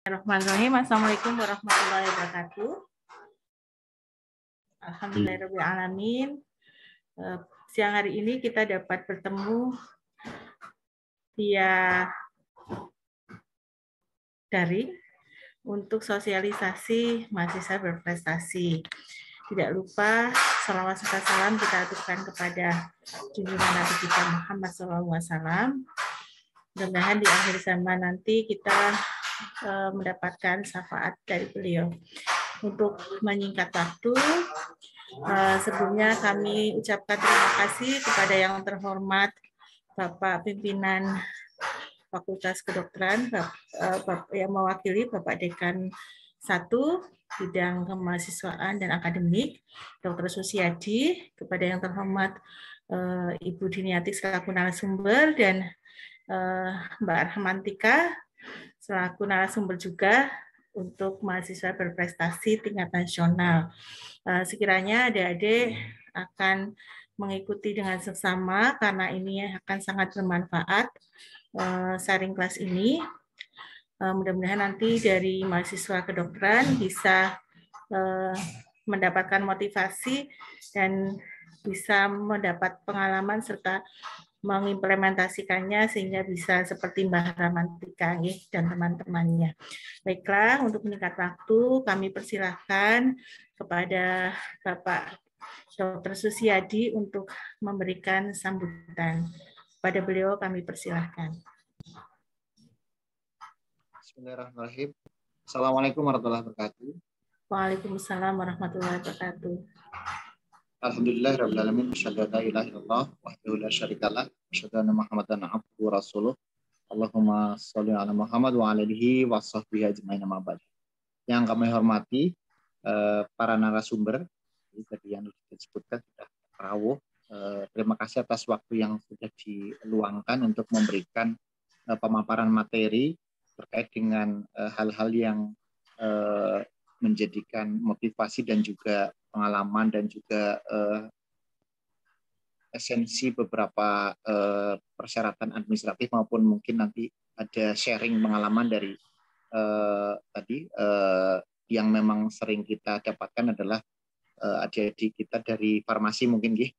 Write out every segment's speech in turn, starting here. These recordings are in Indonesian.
Bismillahirrahmanirrahim. Assalamualaikum warahmatullahi wabarakatuh. Alhamdulillahirrahmanirrahim. Eh, siang hari ini kita dapat bertemu via daring untuk sosialisasi mahasiswa berprestasi. Tidak lupa salawat serta salam kita aturkan kepada junjungan Nabi kita Muhammad SAW. Mudah-mudahan di akhir zaman nanti kita Eh, mendapatkan syafaat dari beliau. Untuk menyingkat waktu, eh, sebelumnya kami ucapkan terima kasih kepada yang terhormat Bapak Pimpinan Fakultas Kedokteran eh, yang mewakili Bapak Dekan satu bidang kemahasiswaan dan akademik Dr. Susiadi kepada yang terhormat Ibu Diniati selaku narasumber dan Mbak Arhamantika selaku narasumber juga untuk mahasiswa berprestasi tingkat nasional. Eh, sekiranya adik-adik akan mengikuti dengan seksama karena ini akan sangat bermanfaat eh, sharing kelas ini. Eh, mudah-mudahan nanti dari mahasiswa kedokteran bisa mendapatkan motivasi dan bisa mendapat pengalaman serta mengimplementasikannya sehingga bisa seperti Mbah Ramantika ya, dan teman-temannya. Baiklah, untuk meningkat waktu kami persilahkan kepada Bapak Dr. Susiadi untuk memberikan sambutan. Pada beliau kami persilahkan. Bismillahirrahmanirrahim. Assalamualaikum warahmatullahi wabarakatuh. Waalaikumsalam warahmatullahi wabarakatuh. Alhamdulillah rabbil alamin asyhadu an la ilaha illallah wahdahu la syarikalah asyhadu anna muhammadan abduhu rasuluh Allahumma sholli ala Muhammad wa ala alihi wa sahbihi ajmain amma ba'd. Yang kami hormati eh, para narasumber tadi yang disebutkan sudah rawuh. Eh, terima kasih atas waktu yang sudah diluangkan untuk memberikan eh, pemaparan materi terkait dengan hal-hal yang menjadikan motivasi dan juga pengalaman dan juga eh, esensi beberapa eh, persyaratan administratif maupun mungkin nanti ada sharing pengalaman dari eh, tadi eh, yang memang sering kita dapatkan adalah eh, adik-adik kita dari farmasi mungkin gih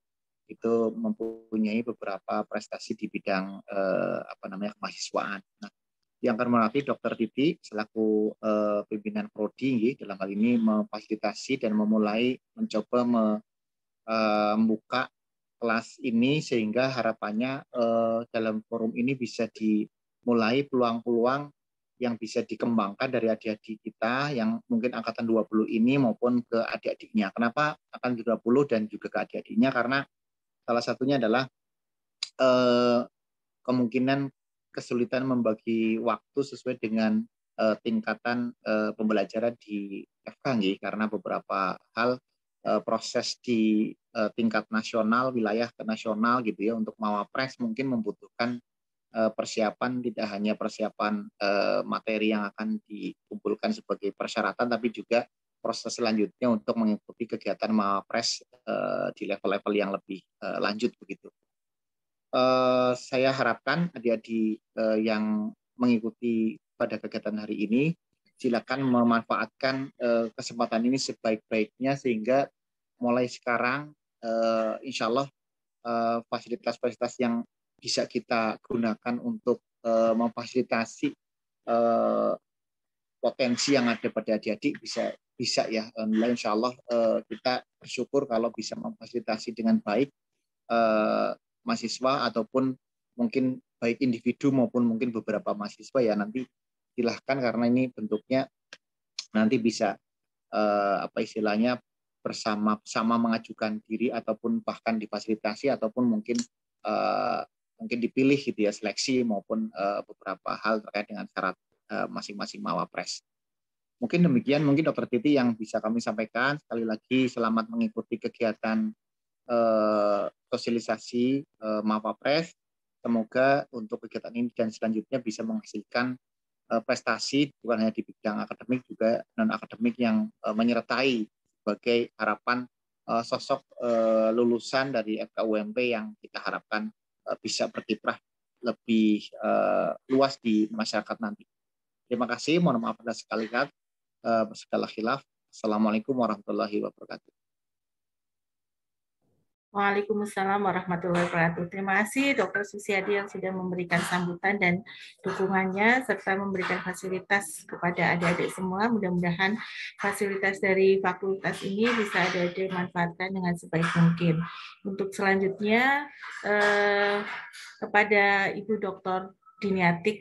itu mempunyai beberapa prestasi di bidang eh, apa namanya kemahasiswaan. Nah, yang akan melatih Dr. Didi selaku eh, pimpinan prodi dalam hal ini memfasilitasi dan memulai mencoba me, eh, membuka kelas ini sehingga harapannya eh, dalam forum ini bisa dimulai peluang-peluang yang bisa dikembangkan dari adik-adik kita yang mungkin angkatan 20 ini maupun ke adik-adiknya. Kenapa akan 20 dan juga ke adik-adiknya? Karena salah satunya adalah eh, kemungkinan kesulitan membagi waktu sesuai dengan uh, tingkatan uh, pembelajaran di FK karena beberapa hal uh, proses di uh, tingkat nasional, wilayah ke nasional gitu ya untuk mawapres mungkin membutuhkan uh, persiapan tidak hanya persiapan uh, materi yang akan dikumpulkan sebagai persyaratan tapi juga proses selanjutnya untuk mengikuti kegiatan mawapres uh, di level-level yang lebih uh, lanjut begitu eh, saya harapkan adik-adik eh, yang mengikuti pada kegiatan hari ini silakan memanfaatkan eh, kesempatan ini sebaik-baiknya sehingga mulai sekarang eh, insya Allah fasilitas eh, fasilitas-fasilitas yang bisa kita gunakan untuk eh, memfasilitasi eh, potensi yang ada pada adik-adik bisa bisa ya nilai insya Allah eh, kita bersyukur kalau bisa memfasilitasi dengan baik eh, mahasiswa ataupun mungkin baik individu maupun mungkin beberapa mahasiswa ya nanti silahkan karena ini bentuknya nanti bisa eh, apa istilahnya bersama sama mengajukan diri ataupun bahkan difasilitasi ataupun mungkin eh, mungkin dipilih gitu ya seleksi maupun eh, beberapa hal terkait dengan syarat eh, masing-masing mawapres. Mungkin demikian mungkin Dokter Titi yang bisa kami sampaikan. Sekali lagi selamat mengikuti kegiatan Eh, sosialisasi eh, Mapapres. Semoga untuk kegiatan ini dan selanjutnya bisa menghasilkan eh, prestasi bukan hanya di bidang akademik juga non akademik yang eh, menyertai sebagai harapan eh, sosok eh, lulusan dari FKUMP yang kita harapkan eh, bisa berkiprah lebih uh, luas di masyarakat nanti. Terima kasih, mohon maaf atas sekali uh, eh, segala khilaf. Assalamualaikum warahmatullahi wabarakatuh. Waalaikumsalam warahmatullahi wabarakatuh. Terima kasih Dr. Susiadi yang sudah memberikan sambutan dan dukungannya serta memberikan fasilitas kepada adik-adik semua. Mudah-mudahan fasilitas dari fakultas ini bisa ada dimanfaatkan manfaatkan dengan sebaik mungkin. Untuk selanjutnya eh, kepada Ibu Dr. Diniatik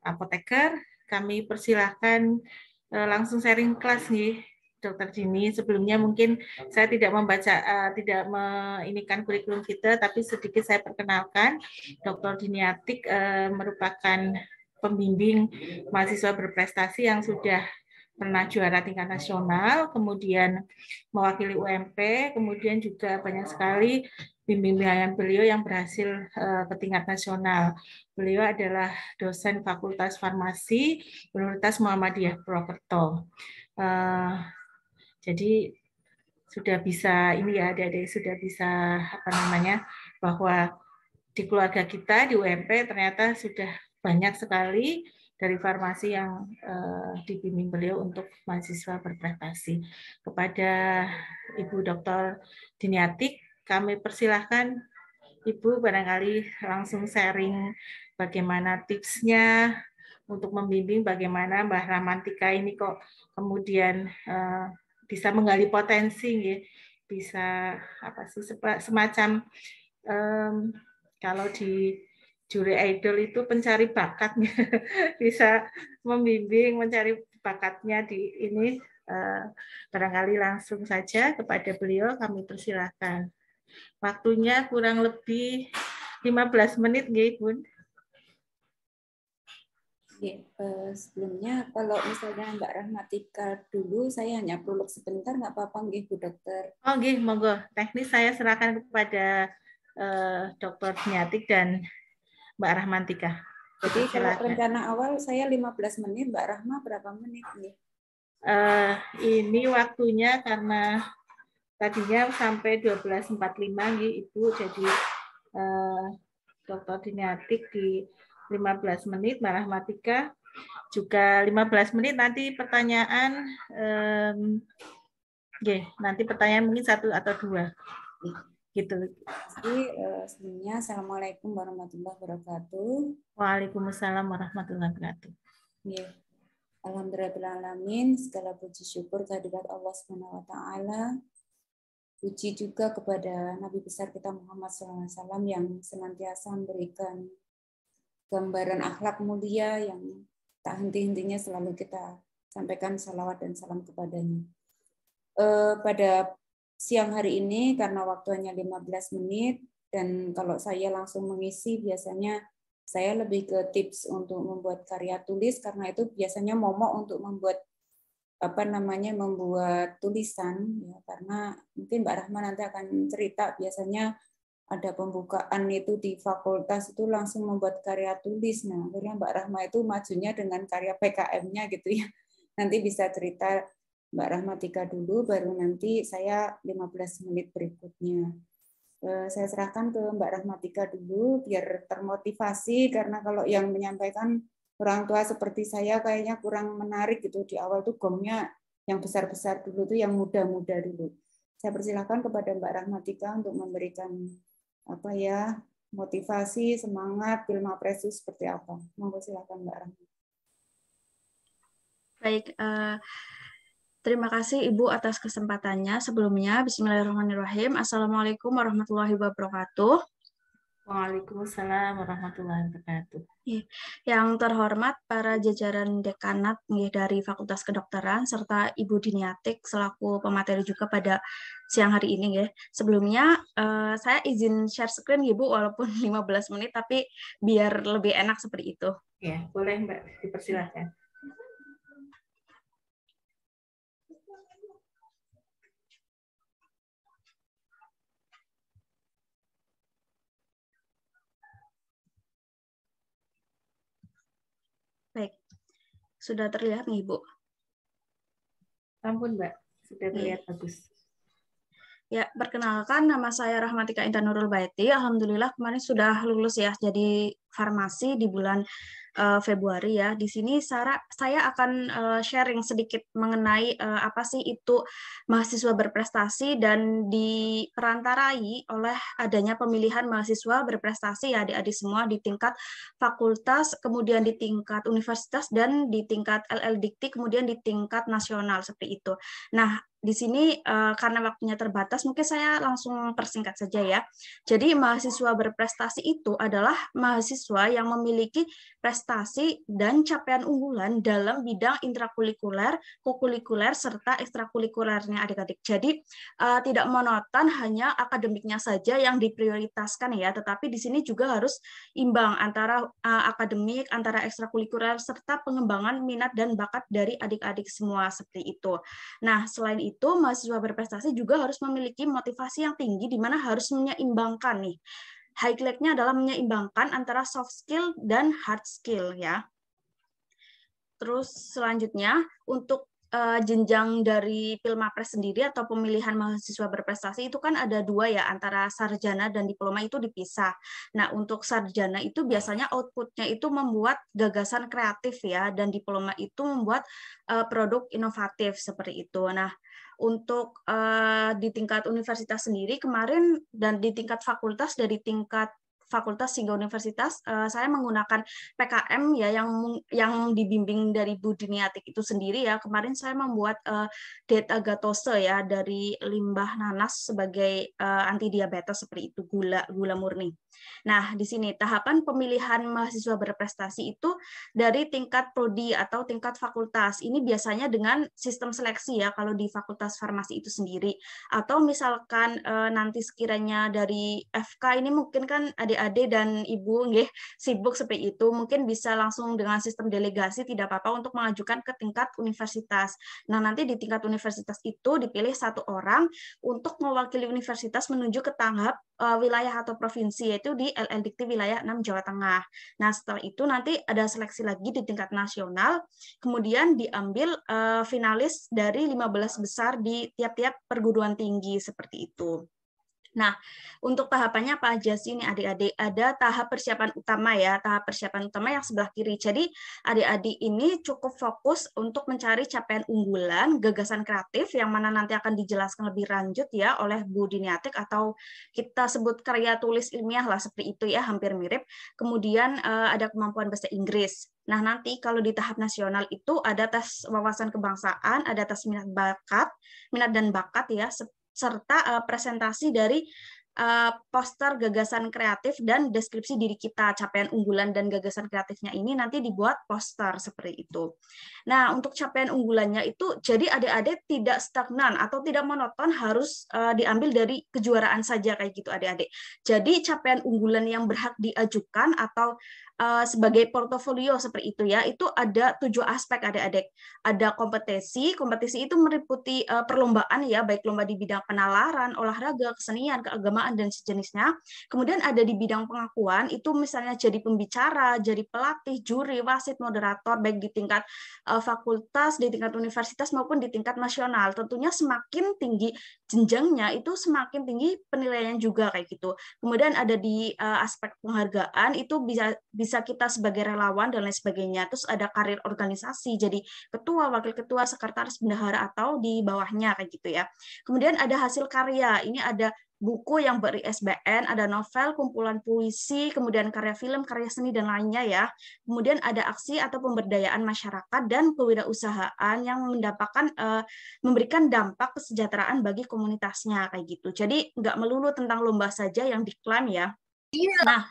Apoteker, kami persilahkan eh, langsung sharing kelas nih Dokter Dini. Sebelumnya mungkin saya tidak membaca, uh, tidak menginikan kurikulum kita, tapi sedikit saya perkenalkan. Dokter Dini Atik uh, merupakan pembimbing mahasiswa berprestasi yang sudah pernah juara tingkat nasional, kemudian mewakili UMP, kemudian juga banyak sekali bimbingan beliau yang berhasil uh, ke tingkat nasional. Beliau adalah dosen Fakultas Farmasi Universitas Muhammadiyah Prokerto. Uh, jadi sudah bisa ini ya ada adik sudah bisa apa namanya bahwa di keluarga kita di UMP ternyata sudah banyak sekali dari farmasi yang eh, dibimbing beliau untuk mahasiswa berprestasi. Kepada Ibu Dr. Diniatik, kami persilahkan Ibu barangkali langsung sharing bagaimana tipsnya untuk membimbing bagaimana Mbah Ramantika ini kok kemudian eh, bisa menggali potensi ya bisa apa sih semacam um, kalau di juri idol itu pencari bakatnya bisa membimbing mencari bakatnya di ini eh, barangkali langsung saja kepada beliau kami persilahkan waktunya kurang lebih 15 menit nggih Bun Ya, uh, sebelumnya kalau misalnya Mbak Rahmatika dulu saya hanya prolog sebentar nggak apa-apa nggih Bu Dokter. Oh nggih, monggo. Teknis saya serahkan kepada uh, Dokter Nyatik dan Mbak Rahmatika. Jadi kalau rencana awal saya 15 menit, Mbak Rahma berapa menit nih? Uh, eh, ini waktunya karena tadinya sampai 12.45 gitu, Ibu, jadi uh, dokter Dinyatik di 15 menit, Mbak Rahmatika juga 15 menit nanti pertanyaan um, nanti pertanyaan mungkin satu atau dua gitu. Jadi eh, sebelumnya assalamualaikum warahmatullahi wabarakatuh. Waalaikumsalam warahmatullahi wabarakatuh. Yeah. alamin segala puji syukur kehadirat Allah Subhanahu wa taala. Puji juga kepada Nabi besar kita Muhammad SAW yang senantiasa memberikan gambaran akhlak mulia yang tak henti-hentinya selalu kita sampaikan salawat dan salam kepadanya. Eh, pada siang hari ini karena waktunya 15 menit dan kalau saya langsung mengisi biasanya saya lebih ke tips untuk membuat karya tulis karena itu biasanya momok untuk membuat apa namanya membuat tulisan ya karena mungkin Mbak Rahma nanti akan cerita biasanya ada pembukaan itu di fakultas itu langsung membuat karya tulis. Nah, akhirnya Mbak Rahma itu majunya dengan karya PKM-nya gitu ya. Nanti bisa cerita Mbak Rahma Tika dulu, baru nanti saya 15 menit berikutnya. Eh, saya serahkan ke Mbak Rahmatika dulu biar termotivasi karena kalau yang menyampaikan orang tua seperti saya kayaknya kurang menarik gitu di awal tuh gomnya yang besar-besar dulu tuh yang muda-muda dulu. Saya persilahkan kepada Mbak Rahmatika untuk memberikan apa ya motivasi, semangat film apresi seperti apa? Monggo silakan Mbak Rahma. Baik, uh, terima kasih Ibu atas kesempatannya. Sebelumnya, Bismillahirrahmanirrahim. Assalamualaikum warahmatullahi wabarakatuh. Waalaikumsalam warahmatullahi wabarakatuh. Iya, yang terhormat para jajaran dekanat dari Fakultas Kedokteran serta Ibu Diniatik selaku pemateri juga pada siang hari ini ya. Sebelumnya eh, saya izin share screen Ibu walaupun 15 menit tapi biar lebih enak seperti itu. Ya, boleh Mbak, dipersilahkan. Sudah terlihat nih, Bu? Ampun, Mbak. Sudah terlihat hmm. bagus. Ya, perkenalkan nama saya Rahmatika Intan Nurul Baiti. Alhamdulillah kemarin sudah lulus ya jadi farmasi di bulan uh, Februari ya. Di sini Sarah, saya akan uh, sharing sedikit mengenai uh, apa sih itu mahasiswa berprestasi dan diperantarai oleh adanya pemilihan mahasiswa berprestasi ya adik-adik semua di tingkat fakultas, kemudian di tingkat universitas dan di tingkat LLDikti, kemudian di tingkat nasional seperti itu. Nah, di sini eh, karena waktunya terbatas, mungkin saya langsung persingkat saja ya. Jadi mahasiswa berprestasi itu adalah mahasiswa yang memiliki prestasi dan capaian unggulan dalam bidang intrakurikuler, kokulikuler serta ekstrakurikulernya adik-adik. Jadi eh, tidak monoton hanya akademiknya saja yang diprioritaskan ya, tetapi di sini juga harus imbang antara eh, akademik, antara ekstrakurikuler serta pengembangan minat dan bakat dari adik-adik semua seperti itu. Nah, selain itu itu mahasiswa berprestasi juga harus memiliki motivasi yang tinggi di mana harus menyeimbangkan nih. Highlight-nya adalah menyeimbangkan antara soft skill dan hard skill ya. Terus selanjutnya untuk eh, jenjang dari Pilmapres sendiri atau pemilihan mahasiswa berprestasi itu kan ada dua ya antara sarjana dan diploma itu dipisah. Nah untuk sarjana itu biasanya outputnya itu membuat gagasan kreatif ya dan diploma itu membuat eh, produk inovatif seperti itu. Nah untuk uh, di tingkat universitas sendiri kemarin dan di tingkat fakultas dari tingkat fakultas hingga universitas eh, saya menggunakan PKM ya yang yang dibimbing dari Bu Diniatik itu sendiri ya kemarin saya membuat uh, data gatose ya dari limbah nanas sebagai uh, anti diabetes seperti itu gula gula murni. Nah, di sini tahapan pemilihan mahasiswa berprestasi itu dari tingkat prodi atau tingkat fakultas. Ini biasanya dengan sistem seleksi ya kalau di fakultas farmasi itu sendiri. Atau misalkan eh, nanti sekiranya dari FK ini mungkin kan adik-adik dan ibu nggih sibuk seperti itu, mungkin bisa langsung dengan sistem delegasi tidak apa-apa untuk mengajukan ke tingkat universitas. Nah, nanti di tingkat universitas itu dipilih satu orang untuk mewakili universitas menuju ke tahap uh, wilayah atau provinsi yaitu di LL wilayah 6 Jawa Tengah. Nah, setelah itu nanti ada seleksi lagi di tingkat nasional, kemudian diambil uh, finalis dari 15 besar di tiap-tiap perguruan tinggi seperti itu. Nah, untuk tahapannya apa aja sih ini adik-adik? Ada tahap persiapan utama ya, tahap persiapan utama yang sebelah kiri. Jadi, adik-adik ini cukup fokus untuk mencari capaian unggulan, gagasan kreatif yang mana nanti akan dijelaskan lebih lanjut ya oleh Bu Diniatik atau kita sebut karya tulis ilmiah lah seperti itu ya, hampir mirip. Kemudian eh, ada kemampuan bahasa Inggris. Nah, nanti kalau di tahap nasional itu ada tes wawasan kebangsaan, ada tes minat bakat, minat dan bakat ya, serta uh, presentasi dari uh, poster gagasan kreatif dan deskripsi diri kita, capaian unggulan dan gagasan kreatifnya ini nanti dibuat poster seperti itu. Nah, untuk capaian unggulannya itu jadi adik-adik tidak stagnan atau tidak monoton harus uh, diambil dari kejuaraan saja kayak gitu adik-adik. Jadi capaian unggulan yang berhak diajukan atau Eh, sebagai portofolio seperti itu ya itu ada tujuh aspek adik-adik ada kompetisi kompetisi itu meliputi eh, perlombaan ya baik lomba di bidang penalaran olahraga kesenian keagamaan dan sejenisnya kemudian ada di bidang pengakuan itu misalnya jadi pembicara jadi pelatih juri wasit moderator baik di tingkat eh, fakultas di tingkat universitas maupun di tingkat nasional tentunya semakin tinggi jenjangnya itu semakin tinggi penilaian juga kayak gitu kemudian ada di aspek penghargaan itu bisa bisa kita sebagai relawan dan lain sebagainya. Terus ada karir organisasi, jadi ketua, wakil ketua, sekretaris, bendahara atau di bawahnya kayak gitu ya. Kemudian ada hasil karya. Ini ada buku yang beri SBN ada novel, kumpulan puisi, kemudian karya film, karya seni dan lainnya ya. Kemudian ada aksi atau pemberdayaan masyarakat dan kewirausahaan yang mendapatkan eh, memberikan dampak kesejahteraan bagi komunitasnya kayak gitu. Jadi nggak melulu tentang lomba saja yang diklaim ya. Iya. Nah,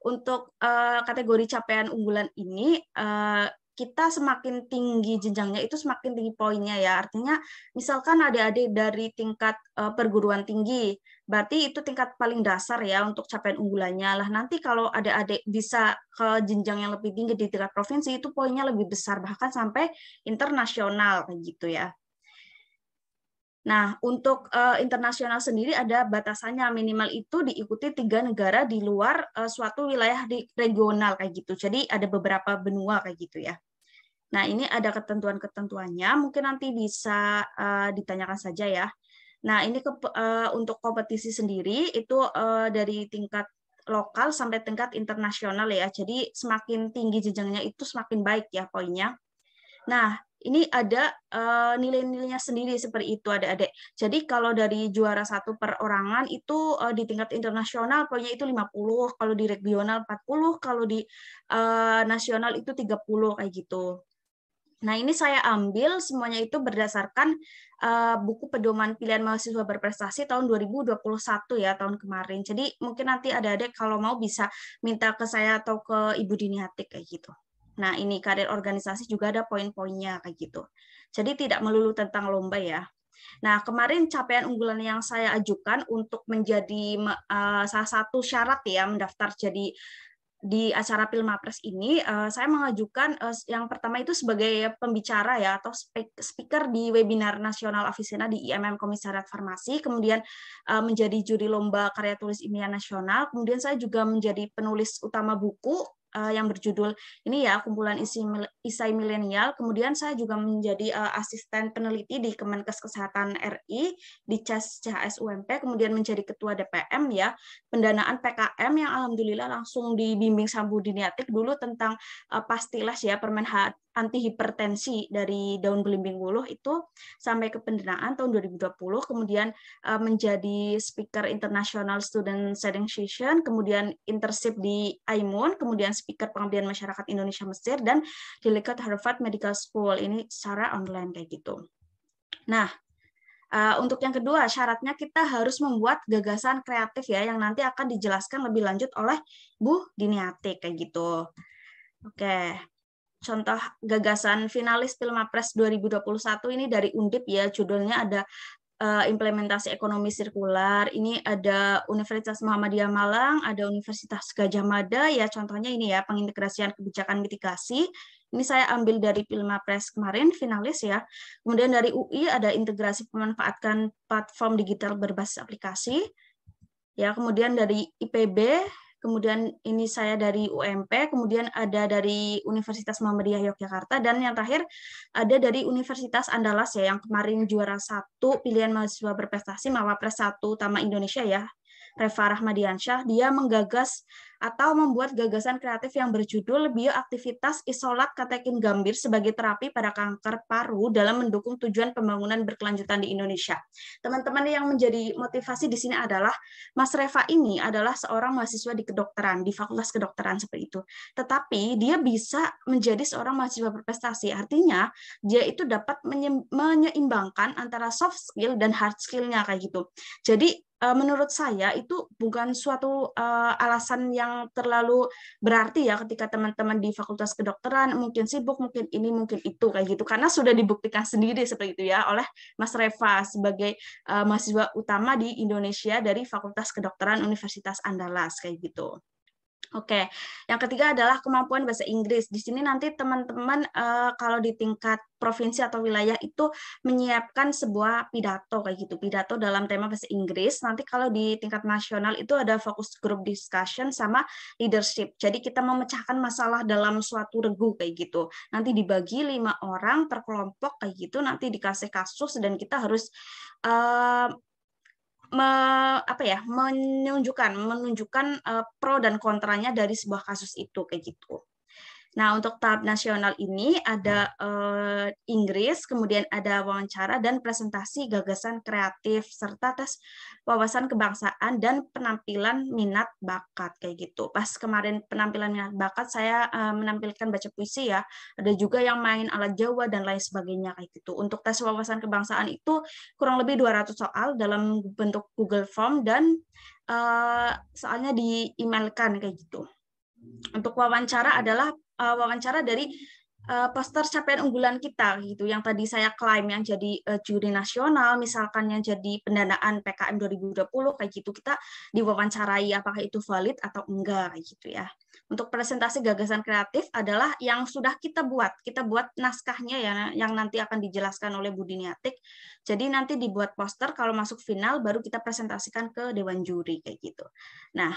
untuk uh, kategori capaian unggulan ini uh, kita semakin tinggi jenjangnya itu semakin tinggi poinnya ya. Artinya misalkan adik-adik dari tingkat uh, perguruan tinggi, berarti itu tingkat paling dasar ya untuk capaian unggulannya. Lah nanti kalau adik-adik bisa ke jenjang yang lebih tinggi di tingkat provinsi itu poinnya lebih besar bahkan sampai internasional gitu ya. Nah, untuk uh, internasional sendiri ada batasannya minimal itu diikuti tiga negara di luar uh, suatu wilayah di regional kayak gitu. Jadi ada beberapa benua kayak gitu ya. Nah, ini ada ketentuan-ketentuannya, mungkin nanti bisa uh, ditanyakan saja ya. Nah, ini ke, uh, untuk kompetisi sendiri itu uh, dari tingkat lokal sampai tingkat internasional ya. Jadi semakin tinggi jenjangnya itu semakin baik ya poinnya. Nah, ini ada uh, nilai-nilainya sendiri seperti itu ada adik Jadi kalau dari juara satu perorangan itu uh, di tingkat internasional poinnya itu 50, kalau di regional 40, kalau di uh, nasional itu 30 kayak gitu. Nah, ini saya ambil semuanya itu berdasarkan uh, buku pedoman pilihan mahasiswa berprestasi tahun 2021 ya, tahun kemarin. Jadi mungkin nanti ada adik kalau mau bisa minta ke saya atau ke Ibu Diniatik kayak gitu. Nah, ini karir organisasi juga ada poin-poinnya kayak gitu. Jadi tidak melulu tentang lomba ya. Nah, kemarin capaian unggulan yang saya ajukan untuk menjadi uh, salah satu syarat ya mendaftar jadi di acara Pilmapres ini uh, saya mengajukan uh, yang pertama itu sebagai pembicara ya atau speaker di webinar nasional Avicenna di IMM Komisariat Farmasi, kemudian uh, menjadi juri lomba karya tulis ilmiah nasional, kemudian saya juga menjadi penulis utama buku uh, yang berjudul ini ya kumpulan isi isai milenial. Kemudian saya juga menjadi uh, asisten peneliti di Kemenkes Kesehatan RI di CAS CHS UMP, kemudian menjadi ketua DPM ya pendanaan PKM yang alhamdulillah langsung dibimbing Sambu Diniatik dulu tentang uh, eh, pastilah ya Permen antihipertensi dari daun belimbing wuluh itu sampai ke pendanaan tahun 2020 kemudian eh, menjadi speaker international student setting session kemudian internship di AIMUN, kemudian speaker pengabdian masyarakat Indonesia Mesir dan dilekat Harvard Medical School ini secara online kayak gitu. Nah, Uh, untuk yang kedua, syaratnya kita harus membuat gagasan kreatif ya, yang nanti akan dijelaskan lebih lanjut oleh Bu Diniati kayak gitu. Oke, okay contoh gagasan finalis Pilmapres 2021 ini dari Undip ya judulnya ada eh, implementasi ekonomi sirkular ini ada Universitas Muhammadiyah Malang ada Universitas Gajah Mada ya contohnya ini ya pengintegrasian kebijakan mitigasi ini saya ambil dari Pilmapres kemarin finalis ya kemudian dari UI ada integrasi pemanfaatkan platform digital berbasis aplikasi ya kemudian dari IPB kemudian ini saya dari UMP, kemudian ada dari Universitas Muhammadiyah Yogyakarta, dan yang terakhir ada dari Universitas Andalas ya, yang kemarin juara satu pilihan mahasiswa berprestasi Mawapres satu utama Indonesia ya, Reva Rahmadiansyah, dia menggagas atau membuat gagasan kreatif yang berjudul Bioaktivitas Isolat Katekin Gambir sebagai terapi pada kanker paru dalam mendukung tujuan pembangunan berkelanjutan di Indonesia. Teman-teman yang menjadi motivasi di sini adalah Mas Reva ini adalah seorang mahasiswa di kedokteran, di Fakultas Kedokteran seperti itu. Tetapi dia bisa menjadi seorang mahasiswa berprestasi. Artinya, dia itu dapat menyeimbangkan antara soft skill dan hard skill-nya kayak gitu. Jadi Eh, menurut saya itu bukan suatu uh, alasan yang terlalu berarti ya ketika teman-teman di fakultas kedokteran mungkin sibuk mungkin ini mungkin itu kayak gitu karena sudah dibuktikan sendiri seperti itu ya oleh Mas Reva sebagai uh, mahasiswa utama di Indonesia dari Fakultas Kedokteran Universitas Andalas kayak gitu. Oke, yang ketiga adalah kemampuan bahasa Inggris. Di sini nanti teman-teman uh, kalau di tingkat provinsi atau wilayah itu menyiapkan sebuah pidato kayak gitu, pidato dalam tema bahasa Inggris. Nanti kalau di tingkat nasional itu ada fokus group discussion sama leadership. Jadi kita memecahkan masalah dalam suatu regu kayak gitu. Nanti dibagi lima orang per kelompok kayak gitu, nanti dikasih kasus dan kita harus uh, me, apa ya menunjukkan menunjukkan uh, pro dan kontranya dari sebuah kasus itu kayak gitu. Nah, untuk tahap nasional ini ada uh, Inggris, kemudian ada wawancara dan presentasi gagasan kreatif serta tes wawasan kebangsaan dan penampilan minat bakat kayak gitu. Pas kemarin penampilan minat bakat saya uh, menampilkan baca puisi ya. Ada juga yang main alat Jawa dan lain sebagainya kayak gitu. Untuk tes wawasan kebangsaan itu kurang lebih 200 soal dalam bentuk Google Form dan uh, soalnya di emailkan kayak gitu. Untuk wawancara adalah uh, wawancara dari uh, poster capaian unggulan kita gitu yang tadi saya klaim yang jadi uh, juri nasional misalkan yang jadi pendanaan PKM 2020 kayak gitu kita diwawancarai apakah itu valid atau enggak gitu ya untuk presentasi gagasan kreatif adalah yang sudah kita buat. Kita buat naskahnya ya yang nanti akan dijelaskan oleh Budi Niatik. Jadi nanti dibuat poster kalau masuk final baru kita presentasikan ke dewan juri kayak gitu. Nah,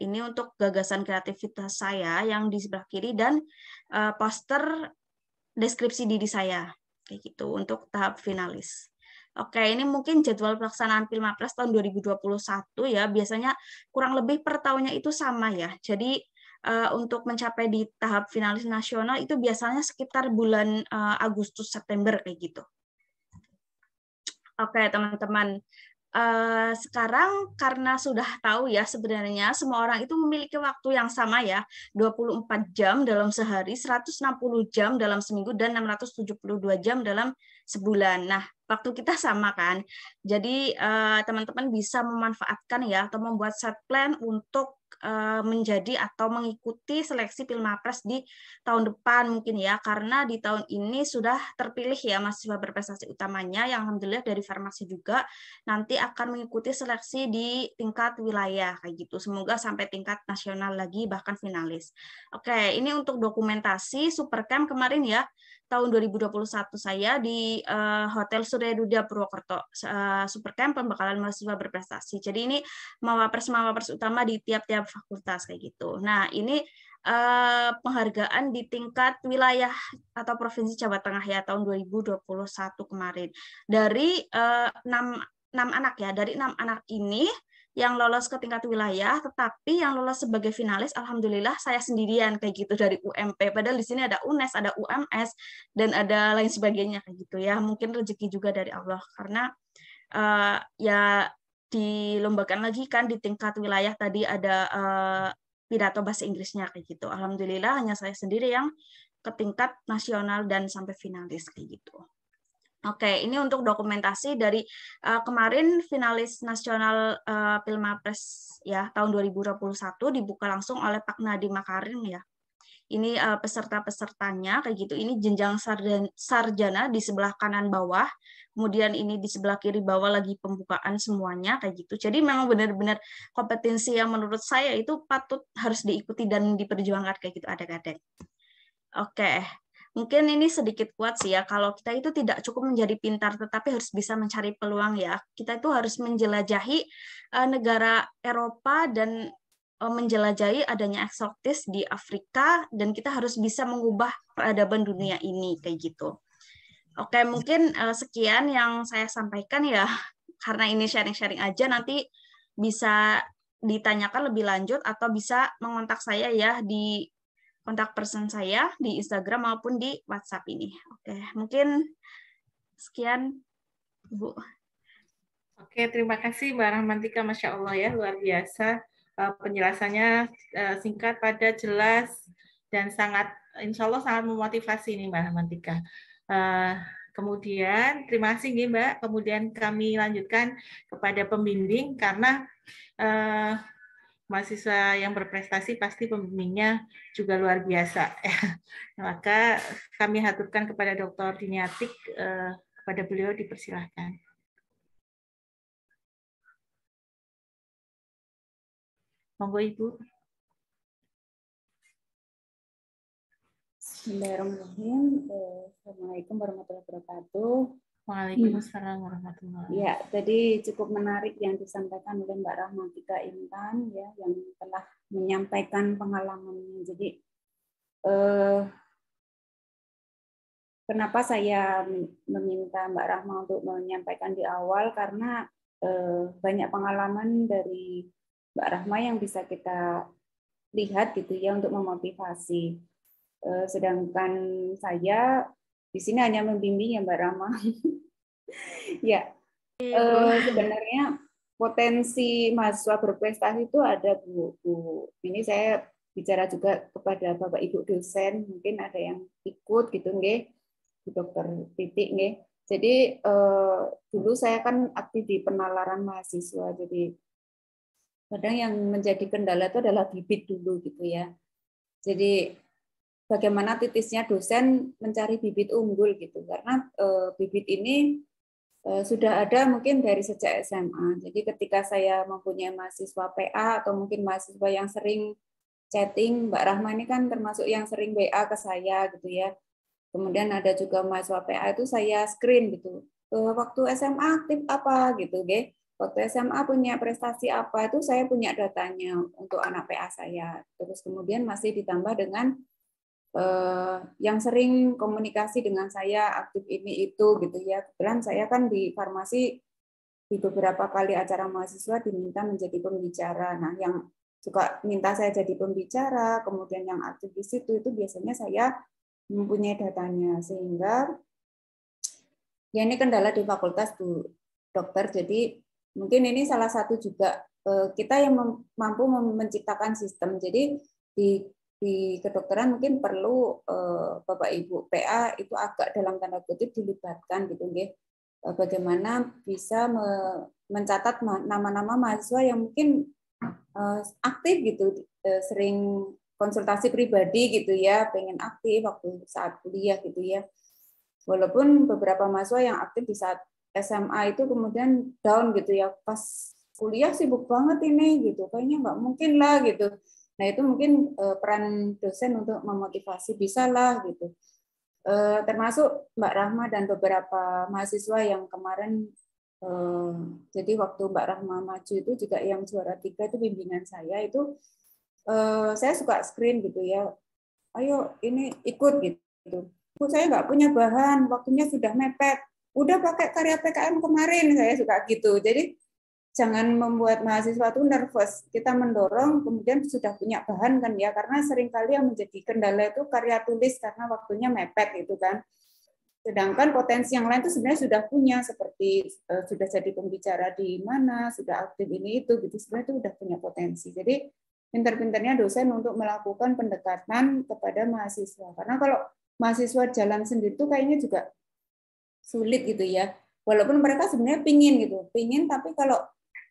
ini untuk gagasan kreativitas saya yang di sebelah kiri dan eh, poster deskripsi diri saya kayak gitu untuk tahap finalis. Oke, ini mungkin jadwal pelaksanaan Pilmapres tahun 2021 ya. Biasanya kurang lebih per tahunnya itu sama ya. Jadi uh, untuk mencapai di tahap finalis nasional itu biasanya sekitar bulan uh, Agustus September kayak gitu. Oke, okay, teman-teman. Uh, sekarang karena sudah tahu ya sebenarnya semua orang itu memiliki waktu yang sama ya 24 jam dalam sehari, 160 jam dalam seminggu dan 672 jam dalam sebulan. Nah, waktu kita sama kan. Jadi eh, teman-teman bisa memanfaatkan ya atau membuat set plan untuk eh, menjadi atau mengikuti seleksi Pilmapres di tahun depan mungkin ya karena di tahun ini sudah terpilih ya mahasiswa berprestasi utamanya yang alhamdulillah dari farmasi juga nanti akan mengikuti seleksi di tingkat wilayah kayak gitu semoga sampai tingkat nasional lagi bahkan finalis. Oke, ini untuk dokumentasi Supercamp kemarin ya tahun 2021 saya di eh, Hotel Sur Surya Duda Purwokerto, uh, eh, Supercamp Pembekalan Mahasiswa Berprestasi. Jadi ini mawapres-mawapres utama di tiap-tiap fakultas kayak gitu. Nah, ini uh, penghargaan di tingkat wilayah atau provinsi Jawa Tengah ya tahun 2021 kemarin. Dari uh, enam anak ya dari enam anak ini yang lolos ke tingkat wilayah, tetapi yang lolos sebagai finalis, alhamdulillah saya sendirian kayak gitu dari UMP. Padahal di sini ada UNES, ada UMS, dan ada lain sebagainya kayak gitu ya. Mungkin rezeki juga dari Allah karena uh, ya dilombakan lagi kan di tingkat wilayah tadi ada uh, pidato bahasa Inggrisnya kayak gitu. Alhamdulillah hanya saya sendiri yang ke tingkat nasional dan sampai finalis kayak gitu. Oke, ini untuk dokumentasi dari uh, kemarin finalis nasional uh, Pilmapres ya tahun 2021 dibuka langsung oleh Pak Nadiem Makarim ya. Ini uh, peserta-pesertanya kayak gitu. Ini jenjang sarjana, di sebelah kanan bawah, kemudian ini di sebelah kiri bawah lagi pembukaan semuanya kayak gitu. Jadi memang benar-benar kompetensi yang menurut saya itu patut harus diikuti dan diperjuangkan kayak gitu ada kadang. Oke, Mungkin ini sedikit kuat sih ya, kalau kita itu tidak cukup menjadi pintar, tetapi harus bisa mencari peluang ya. Kita itu harus menjelajahi eh, negara Eropa dan eh, menjelajahi adanya eksotis di Afrika, dan kita harus bisa mengubah peradaban dunia ini, kayak gitu. Oke, mungkin eh, sekian yang saya sampaikan ya, karena ini sharing-sharing aja, nanti bisa ditanyakan lebih lanjut atau bisa mengontak saya ya di kontak person saya di Instagram maupun di WhatsApp ini. Oke, mungkin sekian, Bu. Oke, terima kasih Mbak Rahmantika. Masya Allah ya, luar biasa. Eh, penjelasannya eh, singkat, padat, jelas, dan sangat, insya Allah sangat memotivasi nih Mbak Rahmantika. Eh, kemudian terima kasih nih Mbak. Kemudian kami lanjutkan kepada pembimbing karena mahasiswa yang berprestasi pasti pembimbingnya juga luar biasa. Maka kami haturkan kepada Dr. Diniatik, eh, kepada beliau dipersilahkan. Monggo Ibu. Bismillahirrahmanirrahim. Eh, Assalamualaikum warahmatullahi wabarakatuh. Waalaikumsalam hmm. warahmatullahi ya, wabarakatuh. Ya, jadi cukup menarik yang disampaikan oleh Mbak Rahmatika Intan ya yang telah menyampaikan pengalamannya. Jadi eh, kenapa saya meminta Mbak Rahma untuk menyampaikan di awal karena eh, banyak pengalaman dari Mbak Rahma yang bisa kita lihat gitu ya untuk memotivasi. Eh, sedangkan saya di sini hanya membimbing ya Mbak Rama. ya, e, sebenarnya potensi mahasiswa berprestasi itu ada Bu. Bu. Ini saya bicara juga kepada Bapak Ibu dosen, mungkin ada yang ikut gitu nggih. Bu Dokter Titik nggih. Jadi eh, dulu saya kan aktif di penalaran mahasiswa. Jadi kadang yang menjadi kendala itu adalah bibit dulu gitu ya. Jadi bagaimana titisnya dosen mencari bibit unggul gitu karena e, bibit ini e, sudah ada mungkin dari sejak SMA jadi ketika saya mempunyai mahasiswa PA atau mungkin mahasiswa yang sering chatting Mbak Rahma ini kan termasuk yang sering WA ke saya gitu ya kemudian ada juga mahasiswa PA itu saya screen gitu e, waktu SMA aktif apa gitu deh waktu SMA punya prestasi apa itu saya punya datanya untuk anak PA saya terus kemudian masih ditambah dengan Eh, yang sering komunikasi dengan saya aktif ini itu gitu ya. Kebetulan saya kan di farmasi di beberapa kali acara mahasiswa diminta menjadi pembicara. Nah, yang suka minta saya jadi pembicara, kemudian yang aktif di situ itu biasanya saya mempunyai datanya sehingga ya ini kendala di fakultas Bu Dokter. Jadi mungkin ini salah satu juga eh, kita yang mampu menciptakan sistem. Jadi di di kedokteran mungkin perlu eh, Bapak Ibu PA itu agak dalam tanda kutip dilibatkan gitu nggih. Eh, bagaimana bisa mencatat nama-nama mahasiswa yang mungkin eh, aktif gitu sering konsultasi pribadi gitu ya, pengen aktif waktu saat kuliah gitu ya. Walaupun beberapa mahasiswa yang aktif di saat SMA itu kemudian down gitu ya, pas kuliah sibuk banget ini gitu, kayaknya nggak mungkin lah gitu Nah itu mungkin uh, peran dosen untuk memotivasi bisa lah gitu. Uh, termasuk Mbak Rahma dan beberapa mahasiswa yang kemarin uh, jadi waktu Mbak Rahma maju itu juga yang juara tiga itu bimbingan saya itu uh, saya suka screen gitu ya. Ayo ini ikut gitu. Bu saya nggak punya bahan, waktunya sudah mepet. Udah pakai karya PKM kemarin saya suka gitu. Jadi jangan membuat mahasiswa itu nervous. Kita mendorong, kemudian sudah punya bahan kan ya, karena seringkali yang menjadi kendala itu karya tulis karena waktunya mepet gitu kan. Sedangkan potensi yang lain itu sebenarnya sudah punya, seperti uh, sudah jadi pembicara di mana, sudah aktif ini itu, gitu sebenarnya itu sudah punya potensi. Jadi pinter-pinternya dosen untuk melakukan pendekatan kepada mahasiswa. Karena kalau mahasiswa jalan sendiri itu kayaknya juga sulit gitu ya. Walaupun mereka sebenarnya pingin gitu, pingin tapi kalau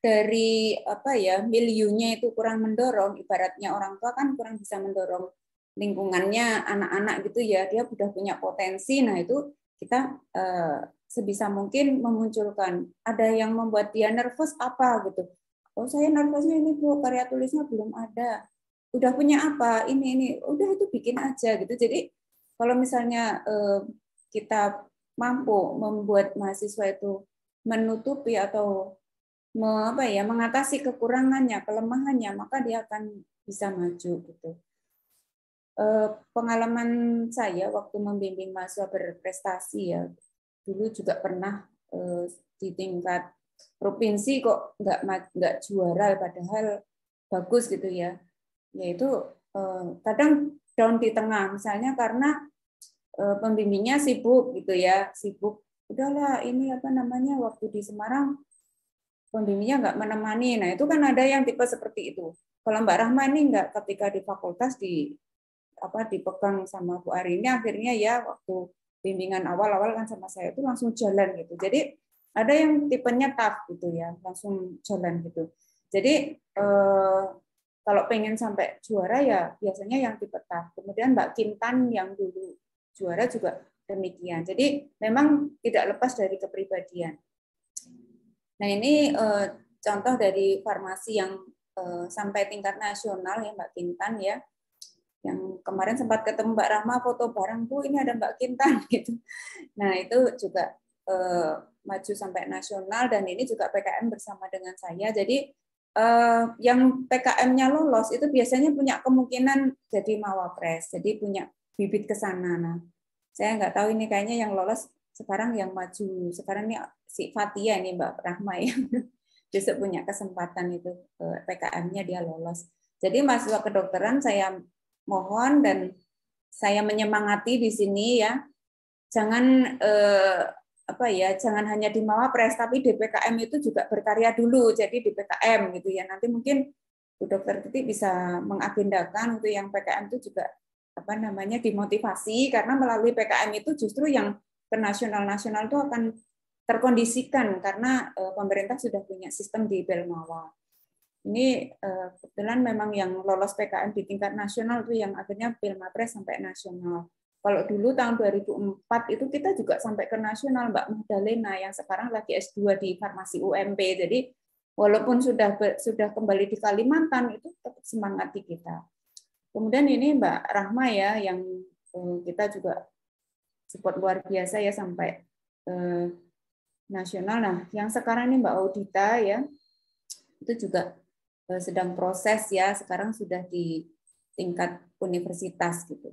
dari apa ya miliunya itu kurang mendorong ibaratnya orang tua kan kurang bisa mendorong lingkungannya anak-anak gitu ya dia sudah punya potensi nah itu kita eh, sebisa mungkin memunculkan ada yang membuat dia nervous apa gitu oh saya nervousnya ini bu karya tulisnya belum ada udah punya apa ini ini udah itu bikin aja gitu jadi kalau misalnya eh, kita mampu membuat mahasiswa itu menutupi atau me, apa ya mengatasi kekurangannya, kelemahannya, maka dia akan bisa maju gitu. Eh, pengalaman saya waktu membimbing mahasiswa berprestasi ya, dulu juga pernah eh, di tingkat provinsi kok nggak nggak juara padahal bagus gitu ya. Yaitu eh, kadang down di tengah misalnya karena pembimbingnya sibuk gitu ya, sibuk udahlah ini apa namanya waktu di Semarang pembimbingnya nggak menemani. Nah itu kan ada yang tipe seperti itu. Kalau Mbak Rahma ini nggak ketika di fakultas di apa dipegang sama Bu ini akhirnya ya waktu bimbingan awal-awal kan sama saya itu langsung jalan gitu. Jadi ada yang tipenya tough gitu ya, langsung jalan gitu. Jadi eh, kalau pengen sampai juara ya biasanya yang tipe tough. Kemudian Mbak Kintan yang dulu juara juga demikian. Jadi memang tidak lepas dari kepribadian. Nah ini uh, contoh dari farmasi yang uh, sampai tingkat nasional ya Mbak Kintan ya. Yang kemarin sempat ketemu Mbak Rahma foto bareng Bu ini ada Mbak Kintan gitu. Nah itu juga uh, maju sampai nasional dan ini juga PKM bersama dengan saya. Jadi uh, yang PKM-nya lolos itu biasanya punya kemungkinan jadi mawapres, jadi punya bibit ke sana. Nah, saya nggak tahu ini kayaknya yang lolos sekarang yang maju sekarang ini si Fatia ini Mbak Rahma yang justru punya kesempatan itu eh, PKM-nya dia lolos. Jadi mahasiswa kedokteran saya mohon dan saya menyemangati di sini ya. Jangan eh, apa ya, jangan hanya di Mawapres tapi di PKM itu juga berkarya dulu. Jadi di PKM gitu ya. Nanti mungkin Bu Dokter Titi bisa mengagendakan untuk yang PKM itu juga apa namanya dimotivasi karena melalui PKM itu justru yang ke nasional-nasional itu akan terkondisikan karena eh, pemerintah sudah punya sistem di Belmawa. Ini uh, kebetulan memang yang lolos PKM di tingkat nasional itu yang akhirnya Belmapres sampai nasional. Kalau dulu tahun 2004 itu kita juga sampai ke nasional Mbak Magdalena yang sekarang lagi S2 di Farmasi UMP. Jadi walaupun sudah sudah kembali di Kalimantan itu tetap di kita. Kemudian ini Mbak Rahma ya yang eh, kita juga support luar biasa ya sampai nasional. Nah, yang sekarang ini Mbak Audita ya, itu juga eh, sedang proses ya, sekarang sudah di tingkat universitas gitu.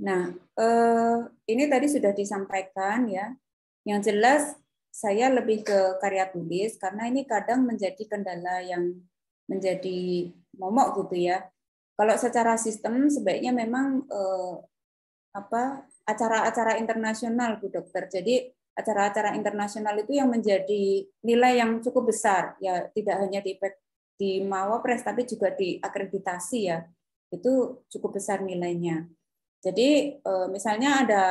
Nah, eh, ini tadi sudah disampaikan ya. Yang jelas saya lebih ke karya tulis karena ini kadang menjadi kendala yang menjadi momok gitu ya. Kalau secara sistem sebaiknya memang eh, apa acara-acara internasional Bu Dokter. Jadi acara-acara internasional itu yang menjadi nilai yang cukup besar ya tidak hanya di e di Mawapres tapi juga di akreditasi ya itu cukup besar nilainya. Jadi eh, misalnya ada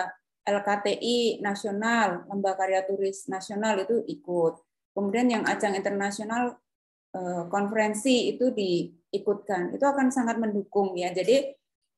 LKTI nasional, Lembaga Karya Turis Nasional itu ikut. Kemudian yang ajang internasional eh, konferensi itu diikutkan. Itu akan sangat mendukung ya. Jadi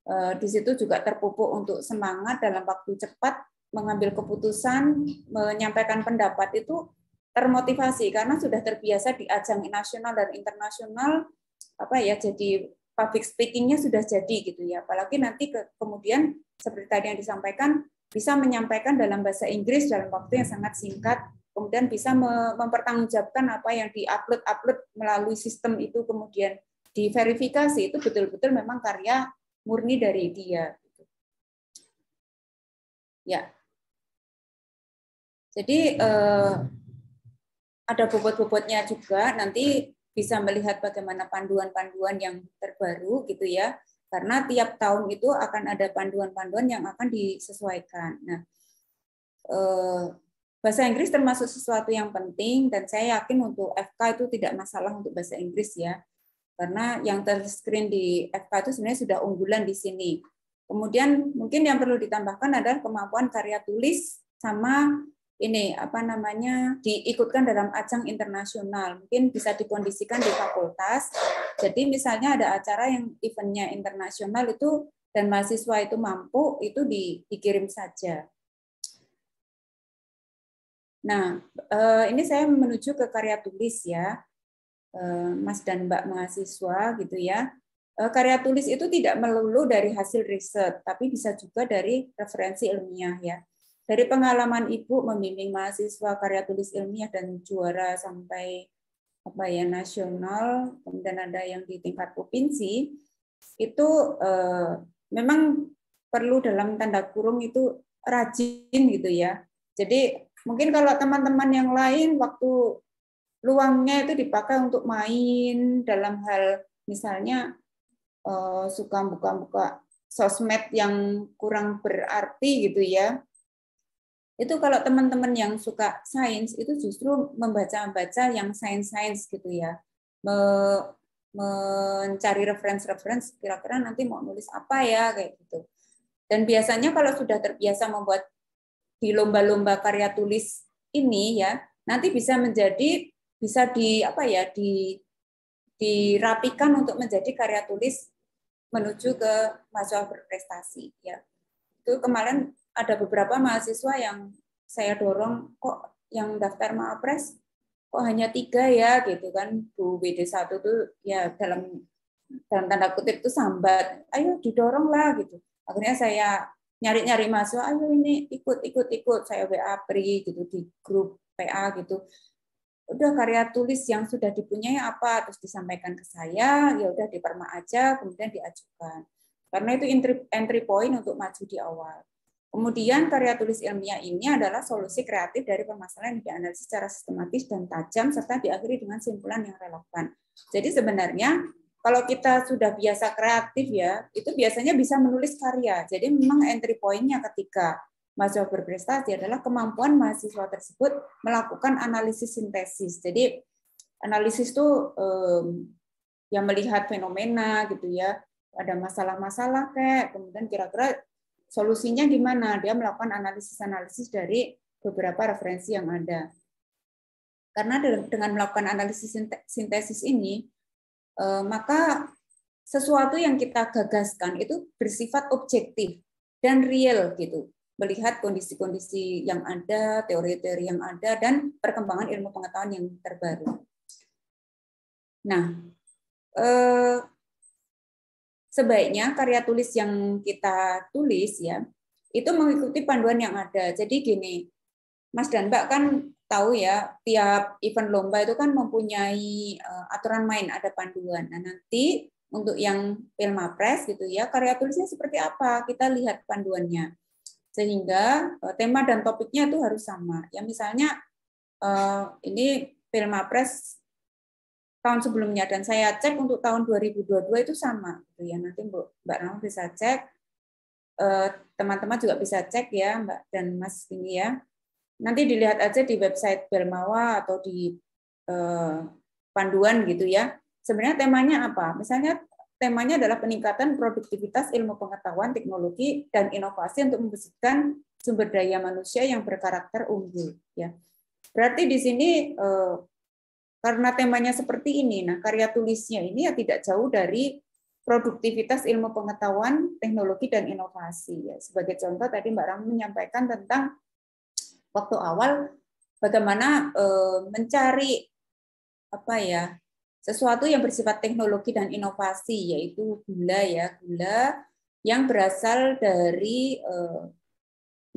eh, di situ juga terpupuk untuk semangat dalam waktu cepat mengambil keputusan, menyampaikan pendapat itu termotivasi karena sudah terbiasa di ajang nasional dan internasional apa ya jadi public speakingnya sudah jadi gitu ya apalagi nanti ke, kemudian seperti tadi yang disampaikan bisa menyampaikan dalam bahasa Inggris dalam waktu yang sangat singkat kemudian bisa mempertanggungjawabkan apa yang diupload upload melalui sistem itu kemudian diverifikasi itu betul-betul memang karya murni dari dia gitu. ya jadi eh, ada bobot-bobotnya juga nanti bisa melihat bagaimana panduan-panduan yang terbaru gitu ya. Karena tiap tahun itu akan ada panduan-panduan yang akan disesuaikan. Nah, eh, bahasa Inggris termasuk sesuatu yang penting dan saya yakin untuk FK itu tidak masalah untuk bahasa Inggris ya. Karena yang terscreen di FK itu sebenarnya sudah unggulan di sini. Kemudian mungkin yang perlu ditambahkan adalah kemampuan karya tulis sama ini apa namanya diikutkan dalam ajang internasional mungkin bisa dikondisikan di fakultas jadi misalnya ada acara yang eventnya internasional itu dan mahasiswa itu mampu itu di, dikirim saja nah eh, ini saya menuju ke karya tulis ya eh, mas dan mbak mahasiswa gitu ya eh, karya tulis itu tidak melulu dari hasil riset tapi bisa juga dari referensi ilmiah ya dari pengalaman Ibu membimbing mahasiswa karya tulis ilmiah dan juara sampai apa ya nasional, kemudian ada yang di tingkat provinsi, itu eh, memang perlu dalam tanda kurung itu rajin gitu ya. Jadi mungkin kalau teman-teman yang lain waktu luangnya itu dipakai untuk main dalam hal misalnya eh, suka buka-buka sosmed yang kurang berarti gitu ya itu kalau teman-teman yang suka sains itu justru membaca-baca yang sains-sains gitu ya Me, mencari reference-reference kira-kira nanti mau nulis apa ya kayak gitu dan biasanya kalau sudah terbiasa membuat di lomba-lomba karya tulis ini ya nanti bisa menjadi bisa di apa ya di dirapikan untuk menjadi karya tulis menuju ke mahasiswa berprestasi ya itu kemarin ada beberapa mahasiswa yang saya dorong kok yang daftar mahapres kok hanya tiga ya gitu kan Bu wd satu tuh ya dalam dalam tanda kutip tuh sambat ayo didorong lah gitu akhirnya saya nyari-nyari mahasiswa ayo ini ikut ikut ikut saya WA Pri gitu di grup PA gitu udah karya tulis yang sudah dipunyai apa terus disampaikan ke saya ya udah diperma aja kemudian diajukan karena itu entry point untuk maju di awal Kemudian karya tulis ilmiah ini adalah solusi kreatif dari permasalahan yang dianalisis secara sistematis dan tajam serta diakhiri dengan simpulan yang relevan. Jadi sebenarnya kalau kita sudah biasa kreatif ya, itu biasanya bisa menulis karya. Jadi memang entry point-nya ketika mahasiswa berprestasi adalah kemampuan mahasiswa tersebut melakukan analisis sintesis. Jadi analisis itu um, yang melihat fenomena gitu ya, ada masalah-masalah kayak kemudian kira-kira solusinya gimana? Dia melakukan analisis-analisis dari beberapa referensi yang ada. Karena dengan melakukan analisis sintesis ini, eh, maka sesuatu yang kita gagaskan itu bersifat objektif dan real gitu. Melihat kondisi-kondisi yang ada, teori-teori yang ada, dan perkembangan ilmu pengetahuan yang terbaru. Nah, eh, sebaiknya karya tulis yang kita tulis ya itu mengikuti panduan yang ada. Jadi gini, Mas dan Mbak kan tahu ya tiap event lomba itu kan mempunyai eh, aturan main ada panduan. Nah nanti untuk yang Press gitu ya karya tulisnya seperti apa kita lihat panduannya sehingga eh, tema dan topiknya itu harus sama. Ya misalnya uh, ini Press tahun sebelumnya dan saya cek untuk tahun 2022 itu sama gitu ya nanti Mbak Mbak Rama bisa cek eh, teman-teman juga bisa cek ya Mbak dan Mas ini ya nanti dilihat aja di website Belmawa atau di eh, panduan gitu ya sebenarnya temanya apa misalnya temanya adalah peningkatan produktivitas ilmu pengetahuan teknologi dan inovasi untuk membesarkan sumber daya manusia yang berkarakter unggul ya berarti di sini eh, karena temanya seperti ini, nah karya tulisnya ini ya tidak jauh dari produktivitas ilmu pengetahuan, teknologi dan inovasi. Ya, sebagai contoh tadi Mbak Ram menyampaikan tentang waktu awal bagaimana e, mencari apa ya sesuatu yang bersifat teknologi dan inovasi yaitu gula ya gula yang berasal dari e,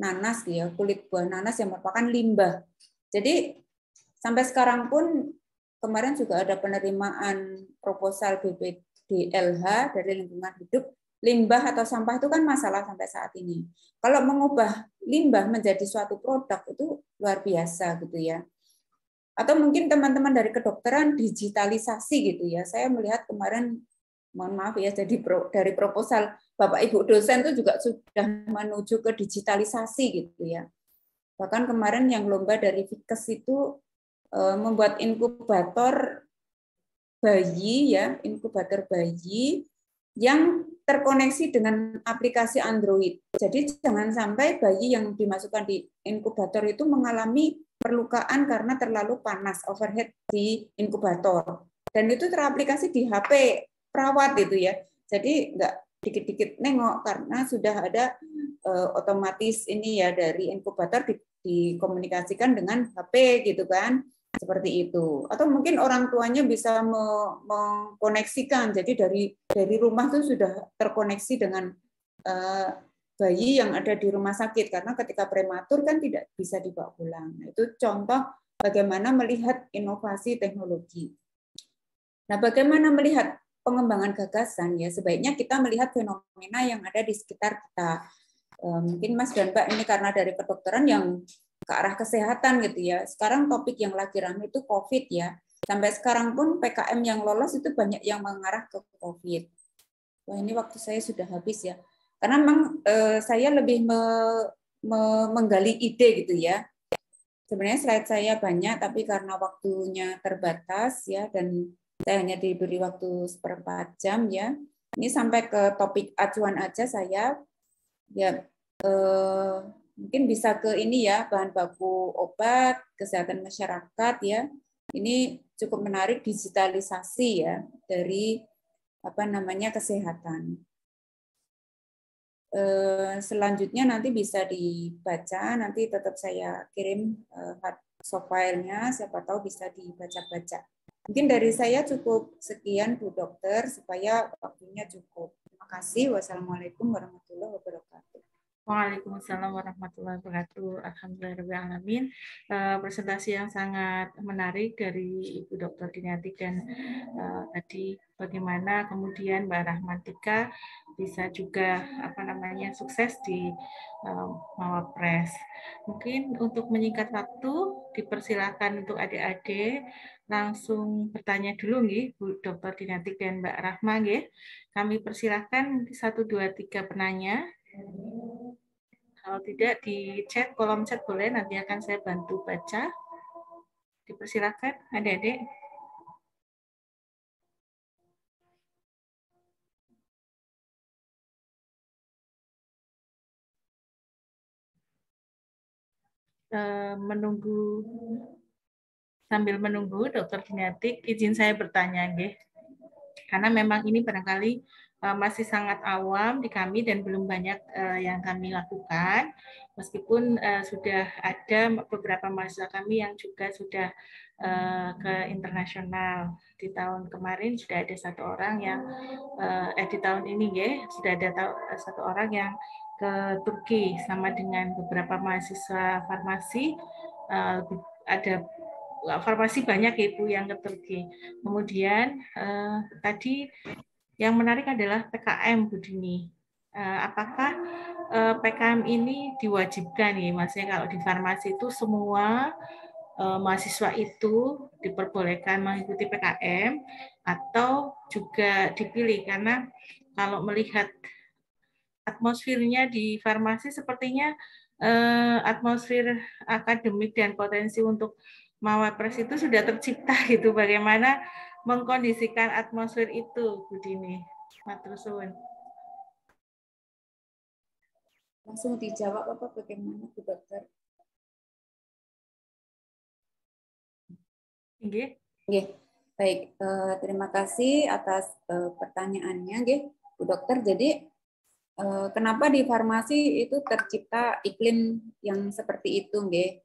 nanas ya kulit buah nanas yang merupakan limbah jadi sampai sekarang pun kemarin juga ada penerimaan proposal BPDLH dari lingkungan hidup limbah atau sampah itu kan masalah sampai saat ini. Kalau mengubah limbah menjadi suatu produk itu luar biasa gitu ya. Atau mungkin teman-teman dari kedokteran digitalisasi gitu ya. Saya melihat kemarin mohon maaf ya jadi dari proposal Bapak Ibu dosen itu juga sudah menuju ke digitalisasi gitu ya. Bahkan kemarin yang lomba dari Fikes itu Eh, membuat inkubator bayi ya, inkubator bayi yang terkoneksi dengan aplikasi Android. Jadi jangan sampai bayi yang dimasukkan di inkubator itu mengalami perlukaan karena terlalu panas overhead di inkubator. Dan itu teraplikasi di HP perawat itu ya. Jadi nggak dikit-dikit nengok karena sudah ada uh, otomatis ini ya dari inkubator di, dikomunikasikan dengan HP gitu kan seperti itu atau mungkin orang tuanya bisa mengkoneksikan jadi dari dari rumah itu sudah terkoneksi dengan uh, bayi yang ada di rumah sakit karena ketika prematur kan tidak bisa dibawa pulang nah, itu contoh bagaimana melihat inovasi teknologi nah bagaimana melihat pengembangan gagasan ya sebaiknya kita melihat fenomena yang ada di sekitar kita eh, mungkin Mas dan Mbak ini karena dari kedokteran yang ke arah kesehatan gitu ya. Sekarang topik yang lagi ramai itu COVID ya. Sampai sekarang pun PKM yang lolos itu banyak yang mengarah ke COVID. Wah ini waktu saya sudah habis ya. Karena memang eh, saya lebih me, me, menggali ide gitu ya. Sebenarnya slide saya banyak tapi karena waktunya terbatas ya dan saya hanya diberi waktu seperempat jam ya. Ini sampai ke topik acuan aja saya. Ya eh, Mungkin bisa ke ini ya, bahan baku obat, kesehatan masyarakat ya. Ini cukup menarik digitalisasi ya dari apa namanya kesehatan. Eh, selanjutnya nanti bisa dibaca, nanti tetap saya kirim eh, hard soft filenya, siapa tahu bisa dibaca-baca. Mungkin dari saya cukup sekian Bu Dokter supaya waktunya cukup. Terima kasih. Wassalamualaikum warahmatullahi wabarakatuh. Waalaikumsalam warahmatullahi wabarakatuh. Alhamdulillah alamin. Uh, presentasi yang sangat menarik dari Ibu Dr. Kinati dan uh, tadi bagaimana kemudian Mbak Rahmatika bisa juga apa namanya sukses di uh, Mawapres. Mungkin untuk menyingkat waktu dipersilakan untuk adik-adik langsung bertanya dulu nih Bu Dr. Kinati dan Mbak Rahma nggih. Kami persilahkan satu dua tiga penanya kalau tidak di chat, kolom chat boleh, nanti akan saya bantu baca. Dipersilakan adik-adik. Eh, menunggu sambil menunggu Dokter kinetik izin saya bertanya nggih. Karena memang ini barangkali Eh, masih sangat awam di kami dan belum banyak eh, yang kami lakukan. Meskipun eh, sudah ada beberapa mahasiswa kami yang juga sudah ke internasional. Di tahun kemarin sudah ada satu orang yang eh di tahun ini ya sudah ada satu orang yang ke Turki sama dengan beberapa mahasiswa farmasi ada farmasi banyak ibu ya yang ke Turki. Kemudian eh, tadi yang menarik adalah PKM Bu Dini. Eh, apakah eh, PKM ini diwajibkan ya? Maksudnya kalau di farmasi itu semua eh, mahasiswa itu diperbolehkan mengikuti PKM atau juga dipilih karena kalau melihat atmosfernya di farmasi sepertinya atmosfer akademik dan potensi untuk mawapres itu sudah tercipta gitu bagaimana mengkondisikan atmosfer itu, Bu Dini. Matur Langsung dijawab apa bagaimana Bu Dokter? Oke Nggih. Baik, eh, terima kasih atas eh, pertanyaannya, Bu Dokter, jadi eh, kenapa di farmasi itu tercipta iklim yang seperti itu, nggih?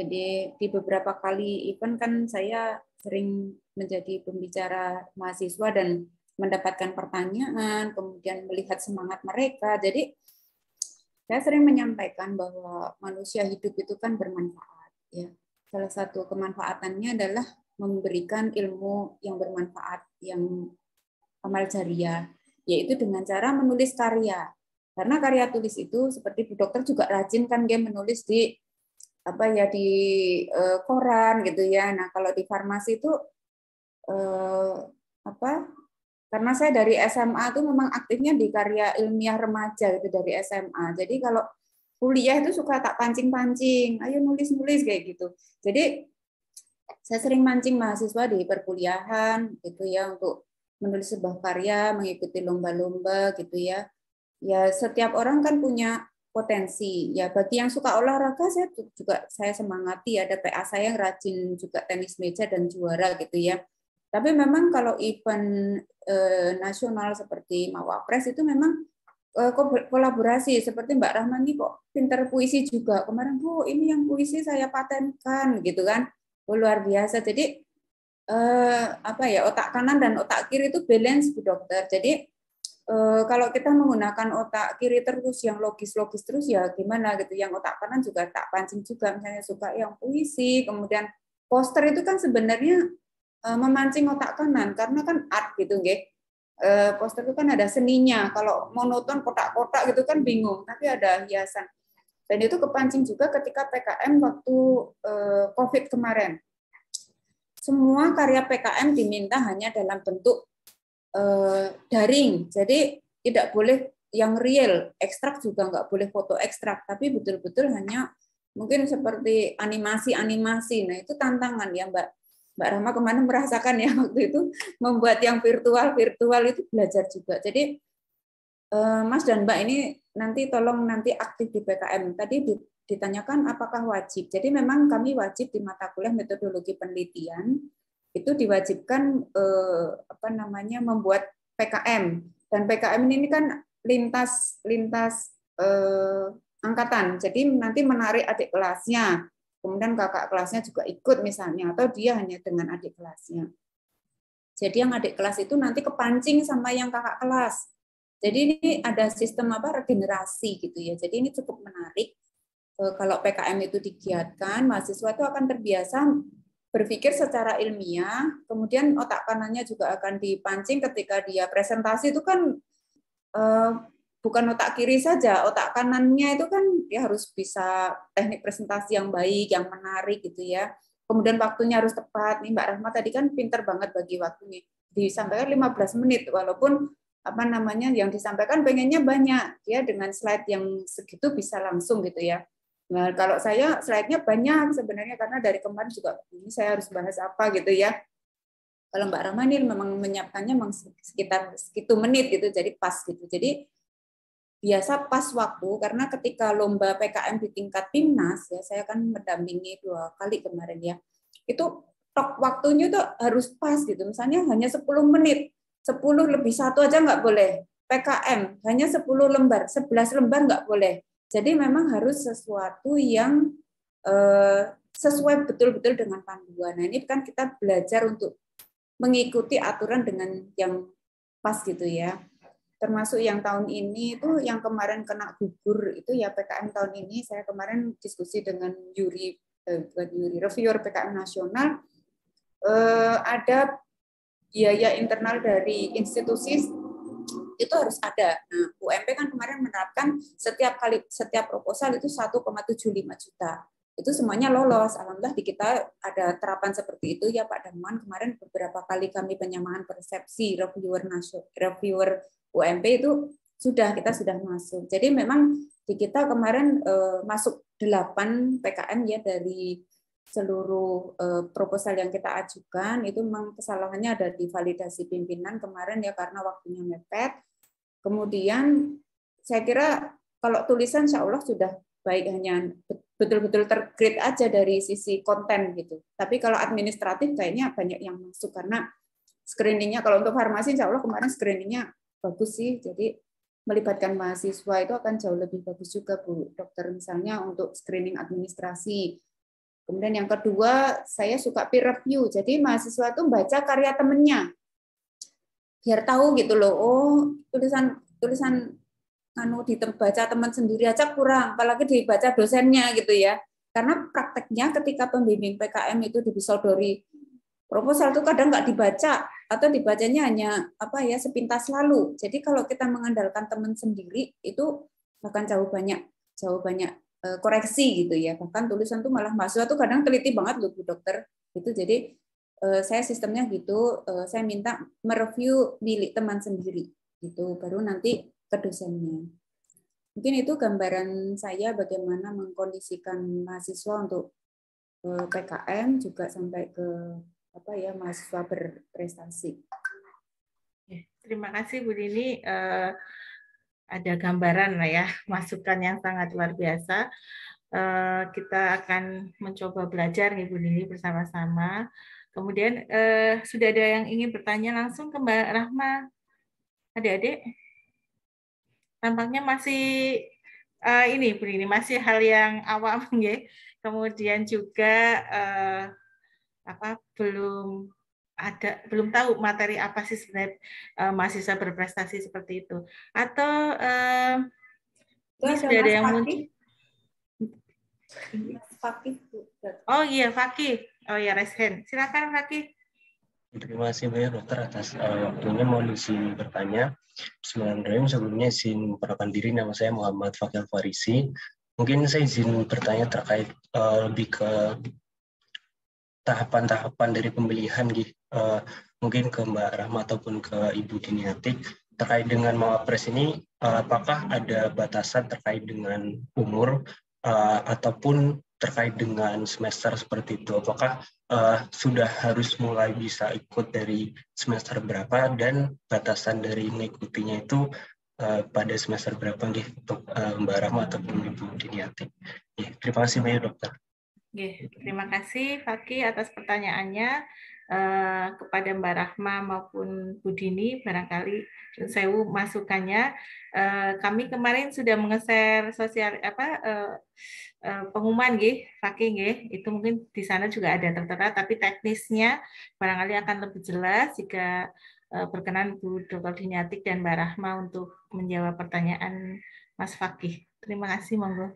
Jadi di beberapa kali event kan saya sering menjadi pembicara mahasiswa dan mendapatkan pertanyaan, kemudian melihat semangat mereka. Jadi saya sering menyampaikan bahwa manusia hidup itu kan bermanfaat ya. Salah satu kemanfaatannya adalah memberikan ilmu yang bermanfaat yang amal jariah yaitu dengan cara menulis karya. Karena karya tulis itu seperti Bu Dokter juga rajin kan dia menulis di apa ya di uh, koran gitu ya. Nah kalau di farmasi itu uh, apa? Karena saya dari SMA itu memang aktifnya di karya ilmiah remaja gitu dari SMA. Jadi kalau kuliah itu suka tak pancing-pancing, ayo nulis-nulis kayak gitu. Jadi saya sering mancing mahasiswa di perkuliahan gitu ya untuk menulis sebuah karya, mengikuti lomba-lomba gitu ya. Ya setiap orang kan punya potensi ya bagi yang suka olahraga saya juga saya semangati ya ada PA saya yang rajin juga tenis meja dan juara gitu ya tapi memang kalau event eh, nasional seperti Mawapres itu memang eh, kolaborasi seperti Mbak Rahmani kok pinter puisi juga kemarin bu ini yang puisi saya patenkan gitu kan oh, luar biasa jadi eh, apa ya otak kanan dan otak kiri itu balance bu dokter jadi Eh, kalau kita menggunakan otak kiri terus yang logis-logis terus ya gimana gitu yang otak kanan juga tak pancing juga misalnya suka yang puisi kemudian poster itu kan sebenarnya eh, memancing otak kanan karena kan art gitu nggih eh, poster itu kan ada seninya kalau monoton kotak-kotak gitu kan bingung tapi ada hiasan dan itu kepancing juga ketika PKM waktu COVID kemarin semua karya PKM diminta hanya dalam bentuk Eh, daring. Jadi tidak boleh yang real, ekstrak juga nggak boleh foto ekstrak, tapi betul-betul hanya mungkin seperti animasi-animasi. Nah itu tantangan ya Mbak. Mbak Rama kemana merasakan ya waktu itu membuat yang virtual-virtual itu belajar juga. Jadi eh, Mas dan Mbak ini nanti tolong nanti aktif di PKM. Tadi ditanyakan apakah wajib. Jadi memang kami wajib di mata kuliah metodologi penelitian itu diwajibkan eh, apa namanya membuat PKM dan PKM ini kan lintas lintas eh, angkatan. Jadi nanti menarik adik kelasnya, kemudian kakak kelasnya juga ikut misalnya atau dia hanya dengan adik kelasnya. Jadi yang adik kelas itu nanti kepancing sama yang kakak kelas. Jadi ini ada sistem apa regenerasi gitu ya. Jadi ini cukup menarik. Eh, kalau PKM itu digiatkan, mahasiswa itu akan terbiasa berpikir secara ilmiah, kemudian otak kanannya juga akan dipancing ketika dia presentasi itu kan eh, bukan otak kiri saja, otak kanannya itu kan dia harus bisa teknik presentasi yang baik, yang menarik gitu ya. Kemudian waktunya harus tepat. Nih Mbak Rahma tadi kan pinter banget bagi waktunya. Disampaikan 15 menit walaupun apa namanya yang disampaikan pengennya banyak. ya dengan slide yang segitu bisa langsung gitu ya. Nah, kalau saya slide-nya banyak sebenarnya karena dari kemarin juga ini saya harus bahas apa gitu ya. Kalau Mbak Rama memang menyiapkannya memang sekitar segitu menit gitu, jadi pas gitu. Jadi biasa pas waktu karena ketika lomba PKM di tingkat timnas ya saya kan mendampingi dua kali kemarin ya. Itu tok waktunya tuh harus pas gitu. Misalnya hanya 10 menit, 10 lebih satu aja nggak boleh. PKM hanya 10 lembar, 11 lembar nggak boleh jadi memang harus sesuatu yang eh, sesuai betul-betul dengan panduan. Nah ini kan kita belajar untuk mengikuti aturan dengan yang pas gitu ya. Termasuk yang tahun ini itu yang kemarin kena gugur itu ya PKN tahun ini saya kemarin diskusi dengan Yuri eh, bukan Yuri reviewer PKN nasional eh, ada biaya internal dari institusi itu harus ada. Nah, UMP kan kemarin menerapkan setiap kali setiap proposal itu 1,75 juta. Itu semuanya lolos. Alhamdulillah di kita ada terapan seperti itu ya Pak Darman. Kemarin beberapa kali kami penyamaan persepsi reviewer nasional reviewer UMP itu sudah kita sudah masuk. Jadi memang di kita kemarin eh, masuk 8 PKM ya dari seluruh eh, proposal yang kita ajukan itu memang kesalahannya ada di validasi pimpinan kemarin ya karena waktunya mepet Kemudian saya kira kalau tulisan insya Allah sudah baik hanya betul-betul tergrid aja dari sisi konten gitu. Tapi kalau administratif kayaknya banyak yang masuk karena screeningnya kalau untuk farmasi insya Allah kemarin screeningnya bagus sih. Jadi melibatkan mahasiswa itu akan jauh lebih bagus juga Bu Dokter misalnya untuk screening administrasi. Kemudian yang kedua saya suka peer review. Jadi mahasiswa itu baca karya temennya biar tahu gitu loh oh tulisan tulisan anu dibaca teman sendiri aja kurang apalagi dibaca dosennya gitu ya karena prakteknya ketika pembimbing PKM itu dipisodori proposal itu kadang nggak dibaca atau dibacanya hanya apa ya sepintas lalu jadi kalau kita mengandalkan teman sendiri itu bahkan jauh banyak jauh banyak eh, koreksi gitu ya bahkan tulisan tuh malah masuk tuh kadang teliti banget loh bu dokter itu jadi Eh, saya sistemnya gitu, eh, saya minta mereview milik teman sendiri gitu, baru nanti ke dosennya. Mungkin itu gambaran saya bagaimana mengkondisikan mahasiswa untuk uh, eh, PKM juga sampai ke apa ya mahasiswa berprestasi. Terima kasih Bu Dini. Uh, ada gambaran lah ya, masukan yang sangat luar biasa. Uh, kita akan mencoba belajar nih Bu Dini bersama-sama. Kemudian eh, sudah ada yang ingin bertanya langsung ke Mbak Rahma. Adik-adik, tampaknya masih eh, ini Bu ini masih hal yang awam ya. Kemudian juga eh, apa belum ada belum tahu materi apa sih snap eh, mahasiswa berprestasi seperti itu atau eh, ini sudah ada yang muncul. Fakih. Oh iya Fakih. Oh ya, raise hand. Silakan Raki. Terima kasih banyak dokter atas uh, waktunya mau izin bertanya. Bismillahirrahmanirrahim. Sebelumnya izin memperkenalkan diri nama saya Muhammad Fakil Farisi. Mungkin saya izin bertanya terkait uh, lebih ke tahapan-tahapan dari pemilihan uh, gitu. eh, mungkin ke Mbak Rahma ataupun ke Ibu Diniatik terkait dengan Mawapres ini uh, apakah ada batasan terkait dengan umur uh, ataupun terkait dengan semester seperti itu? Apakah uh, sudah harus mulai bisa ikut dari semester berapa dan batasan dari mengikutinya itu uh, pada semester berapa nih untuk uh, Mbak Rahma ataupun Ibu Diniati? Ya, terima kasih banyak dokter. Ya, terima kasih Faki atas pertanyaannya. Eh, kepada Mbak Rahma maupun Bu Dini barangkali sewu masukannya. Eh, kami kemarin sudah mengeser sosial apa eh, pengumuman gih, pakai gih. Itu mungkin di sana juga ada tertera tapi teknisnya barangkali akan lebih jelas jika berkenan Bu Dokter Dinyatik dan Mbak Rahma untuk menjawab pertanyaan Mas Fakih. Terima kasih, monggo.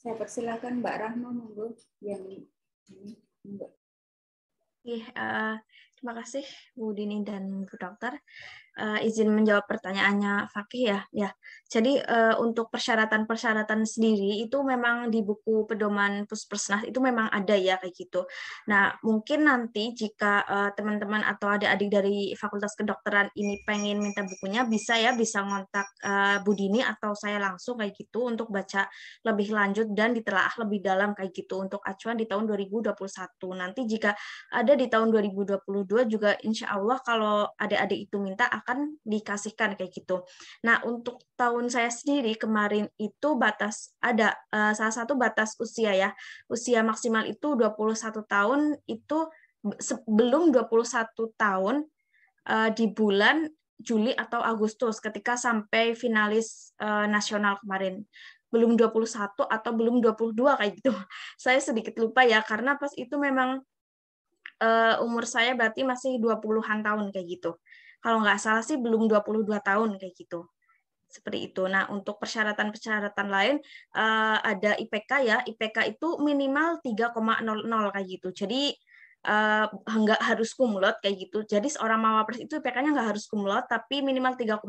Saya persilahkan Mbak Rahma monggo yang ini. Oke, iya, uh, terima kasih Bu Dini dan Bu Dokter uh, izin menjawab pertanyaannya Fakih ya. Ya. Jadi uh, untuk persyaratan-persyaratan sendiri itu memang di buku pedoman Puspersnas itu memang ada ya kayak gitu. Nah, mungkin nanti jika eh, teman-teman uh, atau adik-adik dari Fakultas Kedokteran ini pengen minta bukunya bisa ya bisa ngontak uh, Budini atau saya langsung kayak gitu untuk baca lebih lanjut dan ditelaah lebih dalam kayak gitu untuk acuan di tahun 2021. Nanti jika ada di tahun 2022 juga insya Allah kalau adik-adik itu minta akan akan dikasihkan kayak gitu. Nah, untuk tahun saya sendiri kemarin itu batas ada uh, salah satu batas usia ya. Usia maksimal itu 21 tahun itu sebelum 21 tahun uh, di bulan Juli atau Agustus ketika sampai finalis uh, nasional kemarin belum 21 atau belum 22 kayak gitu. Saya sedikit lupa ya karena pas itu memang uh, umur saya berarti masih 20-an tahun kayak gitu kalau nggak salah sih belum 22 tahun kayak gitu seperti itu. Nah, untuk persyaratan-persyaratan lain uh, ada IPK ya. IPK itu minimal 3,00 kayak gitu. Jadi uh, nggak harus kumlot kayak gitu. Jadi seorang mawapres itu IPK-nya nggak harus kumlot, tapi minimal 3,00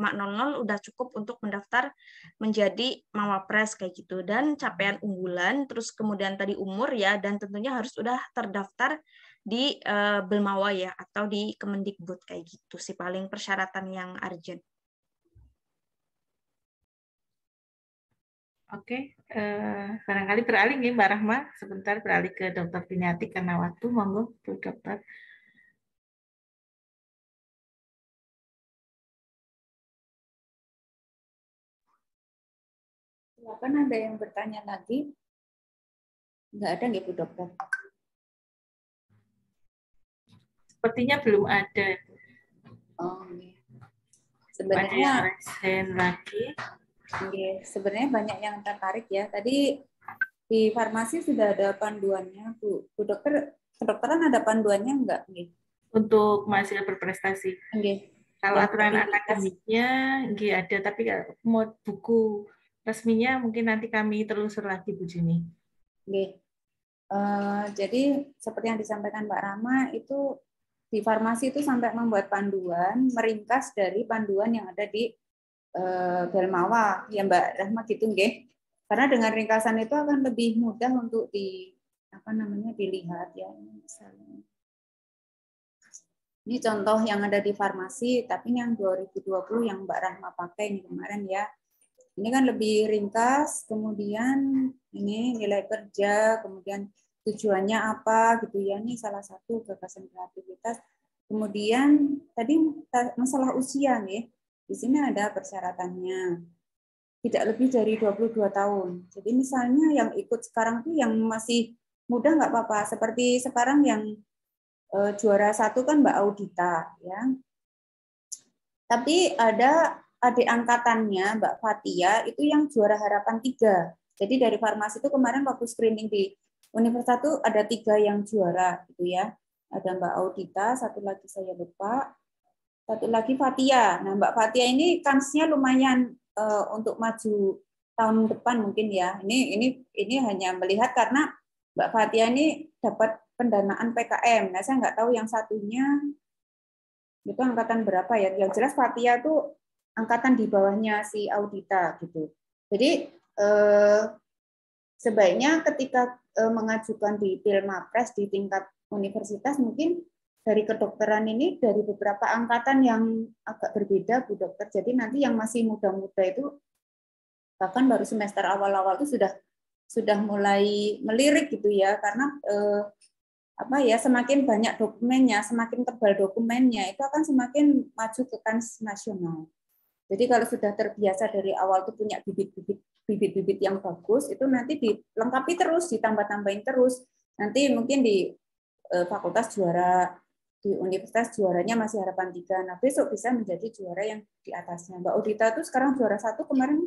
udah cukup untuk mendaftar menjadi mawapres kayak gitu. Dan capaian unggulan, terus kemudian tadi umur ya, dan tentunya harus udah terdaftar di uh, eh, Belmawa ya atau di Kemendikbud kayak gitu sih paling persyaratan yang urgent. Oke, okay. uh, eh, barangkali beralih nih Mbak Rahma, sebentar beralih ke Dokter Piniati karena waktu, monggo Bu Dokter. Silakan ada yang bertanya lagi? Enggak ada nggak Bu Dokter? sepertinya belum ada. Oh, iya. sebenarnya lagi. Okay. Iya, sebenarnya banyak yang tertarik ya. Tadi di farmasi sudah ada panduannya, Bu. Bu dokter, kedokteran ada panduannya enggak nih? Iya. Untuk masih berprestasi. Oke. Kalau ya, aturan akademiknya nggih ada, tapi mau buku resminya mungkin nanti kami telusur lagi Bu Juni. Oke. Uh, jadi seperti yang disampaikan Mbak Rama itu di farmasi itu sampai membuat panduan meringkas dari panduan yang ada di eh, Belmawa ya Mbak Rahma gitu nggih. Karena dengan ringkasan itu akan lebih mudah untuk di apa namanya dilihat ya misalnya. Ini contoh yang ada di farmasi, tapi yang 2020 yang Mbak Rahma pakai ini kemarin ya. Ini kan lebih ringkas, kemudian ini nilai kerja, kemudian tujuannya apa gitu ya ini salah satu gagasan kreativitas kemudian tadi masalah usia nih di sini ada persyaratannya tidak lebih dari 22 tahun jadi misalnya yang ikut sekarang tuh yang masih muda nggak apa-apa seperti sekarang yang e, juara satu kan Mbak Audita ya tapi ada adik angkatannya Mbak Fatia itu yang juara harapan tiga jadi dari farmasi itu kemarin waktu screening di Universitas itu ada tiga yang juara gitu ya. Ada Mbak Audita, satu lagi saya lupa, satu lagi Fatia. Nah Mbak Fatia ini kansnya lumayan uh, untuk maju tahun depan mungkin ya. Ini ini ini hanya melihat karena Mbak Fatia ini dapat pendanaan PKM. Nah saya nggak tahu yang satunya itu angkatan berapa ya. Yang jelas Fatia tuh angkatan di bawahnya si Audita gitu. Jadi eh, Sebaiknya ketika eh, mengajukan di Pilmapres di tingkat universitas mungkin dari kedokteran ini dari beberapa angkatan yang agak berbeda Bu Dokter. Jadi nanti yang masih muda-muda itu bahkan baru semester awal-awal itu sudah sudah mulai melirik gitu ya karena eh, apa ya semakin banyak dokumennya, semakin tebal dokumennya itu akan semakin maju ke kans nasional. Jadi kalau sudah terbiasa dari awal itu punya bibit-bibit bibit-bibit yang bagus itu nanti dilengkapi terus, ditambah-tambahin terus. Nanti mungkin di uh, fakultas juara, di universitas juaranya masih harapan tiga. Nah besok bisa menjadi juara yang di atasnya. Mbak Odita tuh sekarang juara satu kemarin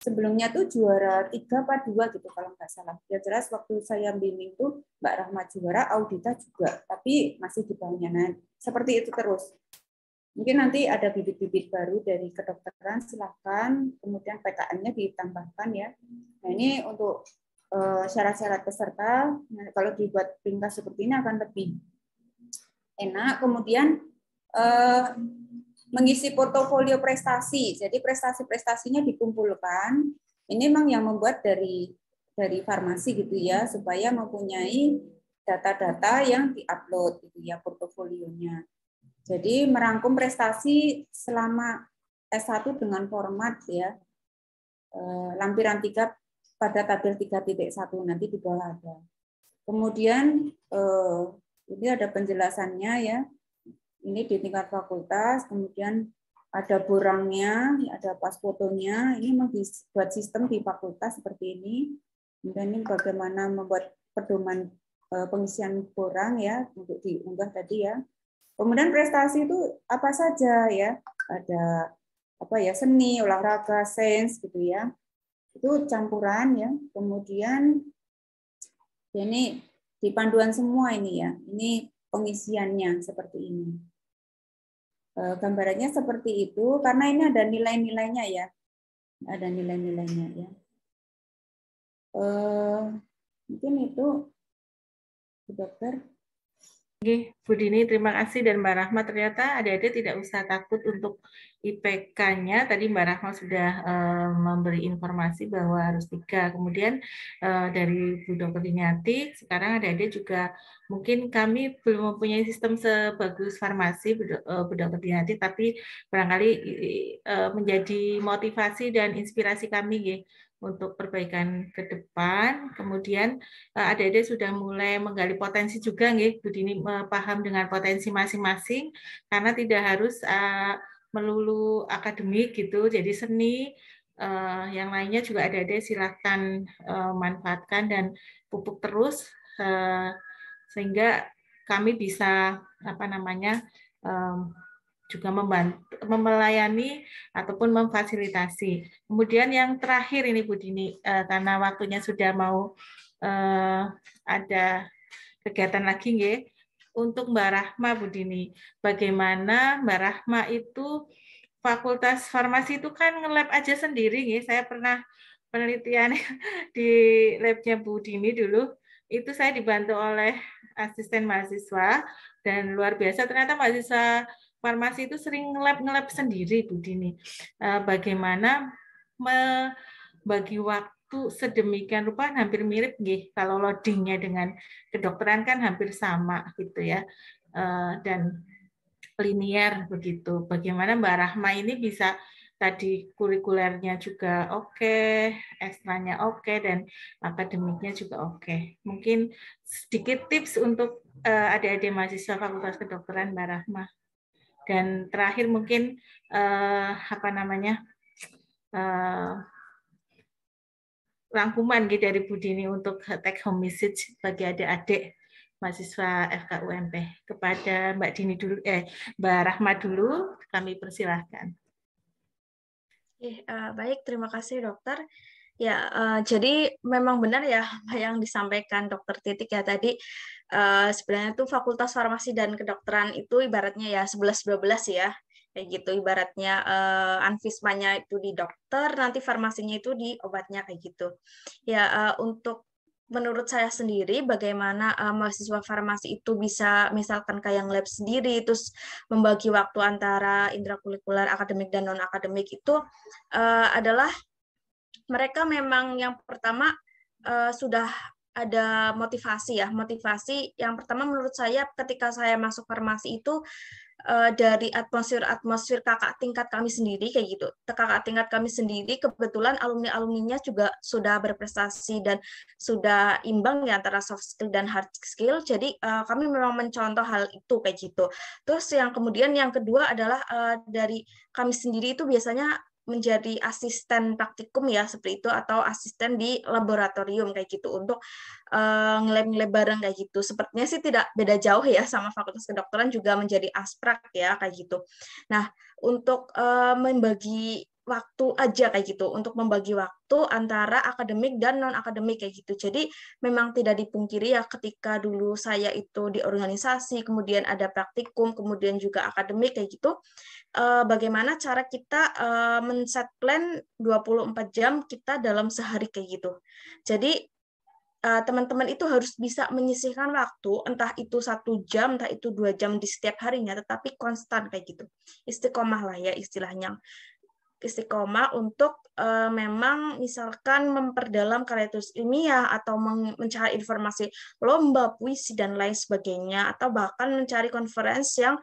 sebelumnya tuh juara tiga apa dua gitu kalau nggak salah. Ya jelas waktu saya bimbing tuh Mbak Rahmat juara, Audita juga, tapi masih di bawahnya. Nah seperti itu terus. Mungkin nanti ada bibit-bibit baru dari kedokteran, silahkan Kemudian PKN-nya ditambahkan ya. Nah ini untuk eh, syarat-syarat peserta. Nah, kalau dibuat ringkas seperti ini akan lebih enak. Kemudian eh, mengisi portofolio prestasi. Jadi prestasi-prestasinya dikumpulkan. Ini memang yang membuat dari dari farmasi gitu ya supaya mempunyai data-data yang diupload gitu ya portofolionya. Jadi merangkum prestasi selama S1 dengan format ya eh, lampiran 3 pada tabel 3.1 nanti di bawah ada. Kemudian eh, ini ada penjelasannya ya. Ini di tingkat fakultas, kemudian ada borangnya, ada pas fotonya. Ini membuat sistem di fakultas seperti ini. Kemudian ini bagaimana membuat pedoman eh, pengisian borang ya untuk diunggah tadi ya Kemudian prestasi itu apa saja ya? Ada apa ya seni, olahraga, sains gitu ya. Itu campuran ya. Kemudian ya ini di panduan semua ini ya. Ini pengisiannya seperti ini. E, gambarannya seperti itu karena ini ada nilai-nilainya ya. Ada nilai-nilainya ya. E, mungkin itu, dokter. Oke, Bu Dini, terima kasih dan Mbak Rahma. Ternyata adik-adik tidak usah takut untuk IPK-nya. Tadi Mbak Rahma sudah uh, memberi informasi bahwa harus tiga. Kemudian uh, dari Bu Dokter Dinyati, sekarang adik-adik juga mungkin kami belum mempunyai sistem sebagus farmasi Bu, eh, Dokter Dinyati, tapi barangkali menjadi motivasi dan inspirasi kami. Ya untuk perbaikan ke depan. Kemudian eh, adik-adik sudah mulai menggali potensi juga nggih, Bu Dini paham dengan potensi masing-masing karena tidak harus eh, melulu akademik gitu. Jadi seni eh, yang lainnya juga adik-adik silakan manfaatkan dan pupuk terus sehingga kami bisa apa namanya juga membantu, melayani ataupun memfasilitasi. Kemudian yang terakhir ini Bu Dini, eh, karena waktunya sudah mau eh, ada kegiatan lagi ya Untuk Mbak Rahma Bu Dini, bagaimana Mbak Rahma itu Fakultas Farmasi itu kan nge-lab aja sendiri nggih. Saya pernah penelitian di labnya Bu Dini dulu itu saya dibantu oleh asisten mahasiswa dan luar biasa ternyata mahasiswa farmasi itu sering ngelap-ngelap sendiri Bu Dini. Eh, bagaimana bagi waktu sedemikian rupa hampir mirip nih kalau loadingnya dengan kedokteran kan hampir sama gitu ya eh, dan linear begitu. Bagaimana Mbak Rahma ini bisa tadi kurikulernya juga oke, okay, ekstranya oke okay, dan akademiknya juga oke. Okay. Mungkin sedikit tips untuk eh, adik-adik mahasiswa Fakultas Kedokteran Mbak Rahma dan terakhir mungkin uh, apa namanya uh, rangkuman gitu dari Budini untuk take home message bagi adik-adik mahasiswa FKUMP kepada Mbak Dini dulu eh Mbak Rahma dulu kami persilahkan. Eh, baik terima kasih dokter. Ya, uh, jadi memang benar ya yang disampaikan Dokter Titik ya tadi Eh, sebenarnya tuh fakultas farmasi dan kedokteran itu ibaratnya ya 11-12 ya kayak gitu ibaratnya uh, anfismanya itu di dokter nanti farmasinya itu di obatnya kayak gitu ya uh, untuk menurut saya sendiri bagaimana uh, mahasiswa farmasi itu bisa misalkan kayak lab sendiri terus membagi waktu antara intrakurikuler akademik dan non akademik itu uh, adalah mereka memang yang pertama uh, sudah ada motivasi ya motivasi yang pertama menurut saya ketika saya masuk farmasi itu eh, dari atmosfer atmosfer kakak tingkat kami sendiri kayak gitu kakak tingkat kami sendiri kebetulan alumni alumninya juga sudah berprestasi dan sudah imbang ya antara soft skill dan hard skill jadi eh, kami memang mencontoh hal itu kayak gitu terus yang kemudian yang kedua adalah eh, dari kami sendiri itu biasanya menjadi asisten praktikum ya seperti itu atau asisten di laboratorium kayak gitu untuk uh, ngelab-ngelab bareng kayak gitu. Sepertinya sih tidak beda jauh ya sama fakultas kedokteran juga menjadi asprak ya kayak gitu. Nah, untuk uh, membagi waktu aja kayak gitu untuk membagi waktu antara akademik dan non akademik kayak gitu. Jadi memang tidak dipungkiri ya ketika dulu saya itu di organisasi, kemudian ada praktikum, kemudian juga akademik kayak gitu. Eh, bagaimana cara kita eh, men-set plan 24 jam kita dalam sehari kayak gitu. Jadi eh, teman-teman itu harus bisa menyisihkan waktu, entah itu satu jam, entah itu dua jam di setiap harinya, tetapi konstan kayak gitu. Istiqomah lah ya istilahnya istiqomah untuk uh, memang misalkan memperdalam karya tulis ilmiah atau mencari informasi lomba puisi dan lain sebagainya atau bahkan mencari konferensi yang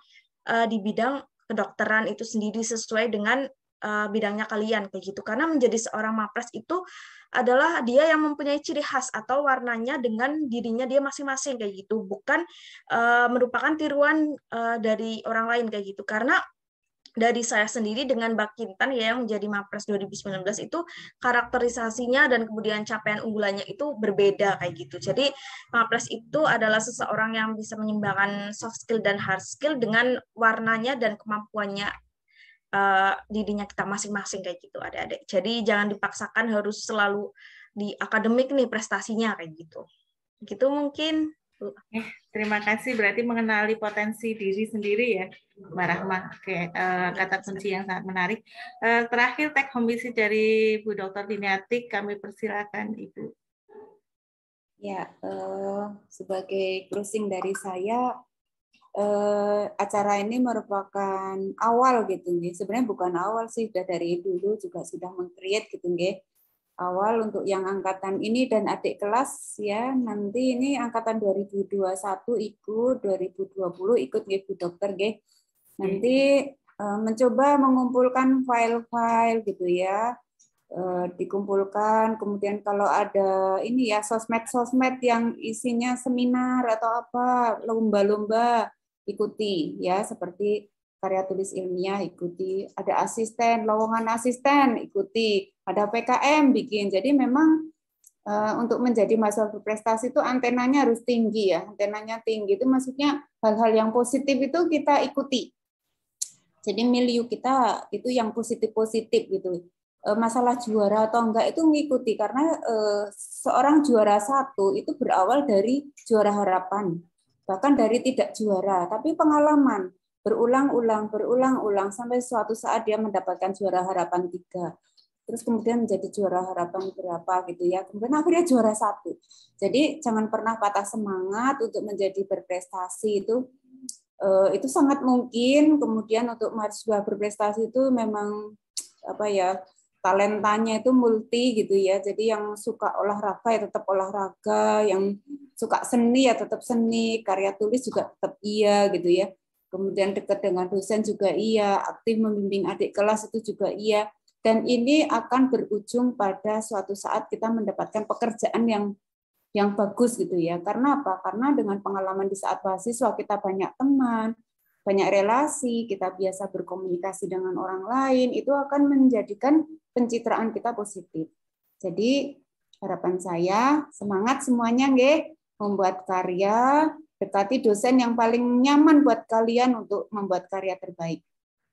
uh, di bidang kedokteran itu sendiri sesuai dengan uh, bidangnya kalian kayak gitu karena menjadi seorang mapres itu adalah dia yang mempunyai ciri khas atau warnanya dengan dirinya dia masing-masing kayak gitu bukan uh, merupakan tiruan uh, dari orang lain kayak gitu karena dari saya sendiri dengan Kintan ya yang menjadi Mapres 2019 itu karakterisasinya dan kemudian capaian unggulannya itu berbeda kayak gitu. Jadi Mapres itu adalah seseorang yang bisa menyimbangkan soft skill dan hard skill dengan warnanya dan kemampuannya uh, dirinya kita masing-masing kayak gitu ada-ada. Jadi jangan dipaksakan harus selalu di akademik nih prestasinya kayak gitu. Gitu mungkin. Eh, terima kasih. Berarti mengenali potensi diri sendiri ya, Mbak Rahma. Oke, uh, kata kunci yang sangat menarik. Uh, terakhir, take home visit dari Bu Dr. Diniatik. kami persilakan Ibu. Ya, uh, sebagai closing dari saya, uh, acara ini merupakan awal gitu nih. Sebenarnya bukan awal sih, sudah dari dulu juga sudah mengcreate gitu nih awal untuk yang angkatan ini dan adik kelas ya nanti ini angkatan 2021 ikut 2020 ikut nggih Bu Dokter nggih. Nanti e, mencoba mengumpulkan file-file gitu ya. E, dikumpulkan kemudian kalau ada ini ya sosmed-sosmed yang isinya seminar atau apa lomba-lomba ikuti ya seperti karya tulis ilmiah ikuti, ada asisten, lowongan asisten ikuti, ada PKM bikin. Jadi memang uh, untuk menjadi mahasiswa berprestasi itu antenanya harus tinggi ya, antenanya tinggi itu maksudnya hal-hal yang positif itu kita ikuti. Jadi milieu kita itu yang positif-positif gitu. E, masalah juara atau enggak itu mengikuti karena e, seorang juara satu itu berawal dari juara harapan, bahkan dari tidak juara, tapi pengalaman berulang-ulang, berulang-ulang sampai suatu saat dia mendapatkan juara harapan tiga. Terus kemudian menjadi juara harapan berapa gitu ya. Kemudian akhirnya juara satu. Jadi jangan pernah patah semangat untuk menjadi berprestasi itu eh, itu sangat mungkin kemudian untuk mahasiswa berprestasi itu memang apa ya talentanya itu multi gitu ya jadi yang suka olahraga ya tetap olahraga yang suka seni ya tetap seni karya tulis juga tetap iya gitu ya kemudian dekat dengan dosen juga iya, aktif membimbing adik kelas itu juga iya, dan ini akan berujung pada suatu saat kita mendapatkan pekerjaan yang yang bagus gitu ya. Karena apa? Karena dengan pengalaman di saat mahasiswa kita banyak teman, banyak relasi, kita biasa berkomunikasi dengan orang lain, itu akan menjadikan pencitraan kita positif. Jadi harapan saya semangat semuanya nggih membuat karya Dekati dosen yang paling nyaman buat kalian untuk membuat karya terbaik.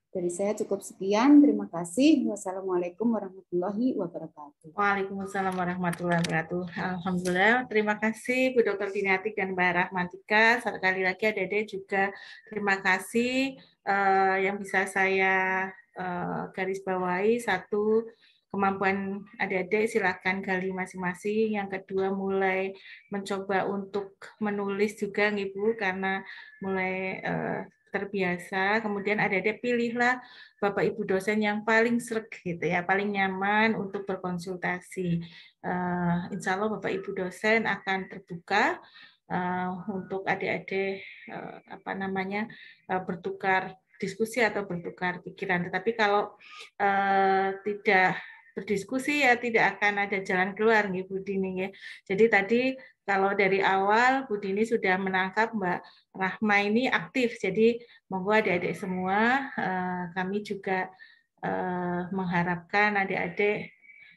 Dari saya cukup sekian. Terima kasih. Wassalamualaikum warahmatullahi wabarakatuh. Waalaikumsalam warahmatullahi wabarakatuh. Alhamdulillah. Terima kasih Bu Dr. Dinati dan Mbak Rahmatika. Sekali lagi Dede juga terima kasih uh, yang bisa saya uh, garis bawahi satu kemampuan adik-adik silakan gali masing-masing. Yang kedua mulai mencoba untuk menulis juga Ibu karena mulai eh, terbiasa. Kemudian adik-adik pilihlah Bapak Ibu dosen yang paling sreg gitu ya, paling nyaman untuk berkonsultasi. Eh, insya Allah Bapak Ibu dosen akan terbuka uh, untuk adik-adik uh, apa namanya uh, bertukar diskusi atau bertukar pikiran. Tetapi kalau uh, tidak berdiskusi ya tidak akan ada jalan keluar nih Bu Dini ya. Jadi tadi kalau dari awal Bu Dini sudah menangkap Mbak Rahma ini aktif, jadi monggo adik-adik semua eh, kami juga eh, mengharapkan adik-adik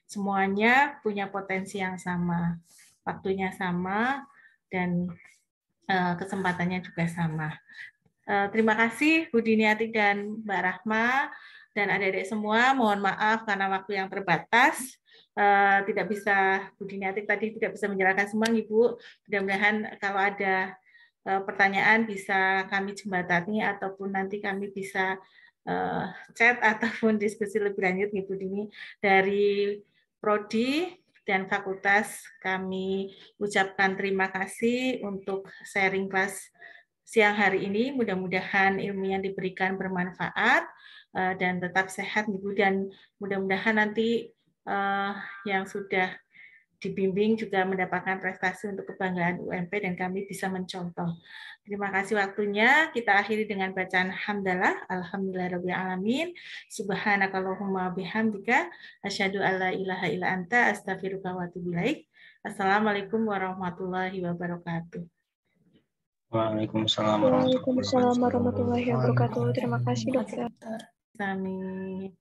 semuanya punya potensi yang sama, waktunya sama dan eh, kesempatannya juga sama. Terima kasih Bu Dini dan Mbak Rahma dan adik-adik semua mohon maaf karena waktu yang terbatas uh, tidak bisa Budi Niatik tadi tidak bisa menjelaskan semua Ibu mudah-mudahan kalau ada uh, pertanyaan bisa kami jembatani ataupun nanti kami bisa uh, chat ataupun diskusi lebih lanjut Ibu Dini dari prodi dan fakultas kami ucapkan terima kasih untuk sharing kelas siang hari ini mudah-mudahan ilmu yang diberikan bermanfaat Eh, dan tetap sehat Ibu gitu. dan mudah-mudahan nanti eh, yang sudah dibimbing juga mendapatkan prestasi untuk kebanggaan UMP dan kami bisa mencontoh. Terima kasih waktunya. Kita akhiri dengan bacaan hamdalah. Alhamdulillahirabbil alamin. Subhanakallahumma bihamdika asyhadu alla ilaha illa anta astaghfiruka wa atubu ilaik. Assalamualaikum warahmatullahi wabarakatuh. Waalaikumsalam warahmatullahi wabarakatuh. Terima kasih dokter. Amin.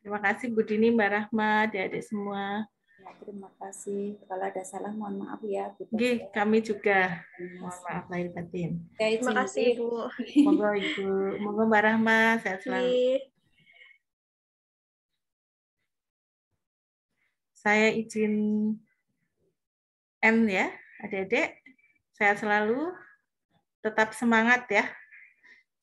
Terima kasih Bu Dini, Mbak Rahma, adik-adik semua. Ya, terima kasih. Kalau ada salah mohon maaf ya. Gih, kami juga. Mohon maaf lahir batin. Ya, terima kasih Bu. Moga Ibu, moga Mbak Rahma sehat selalu. Saya izin end ya, adik-adik. Sehat selalu. Tetap semangat ya.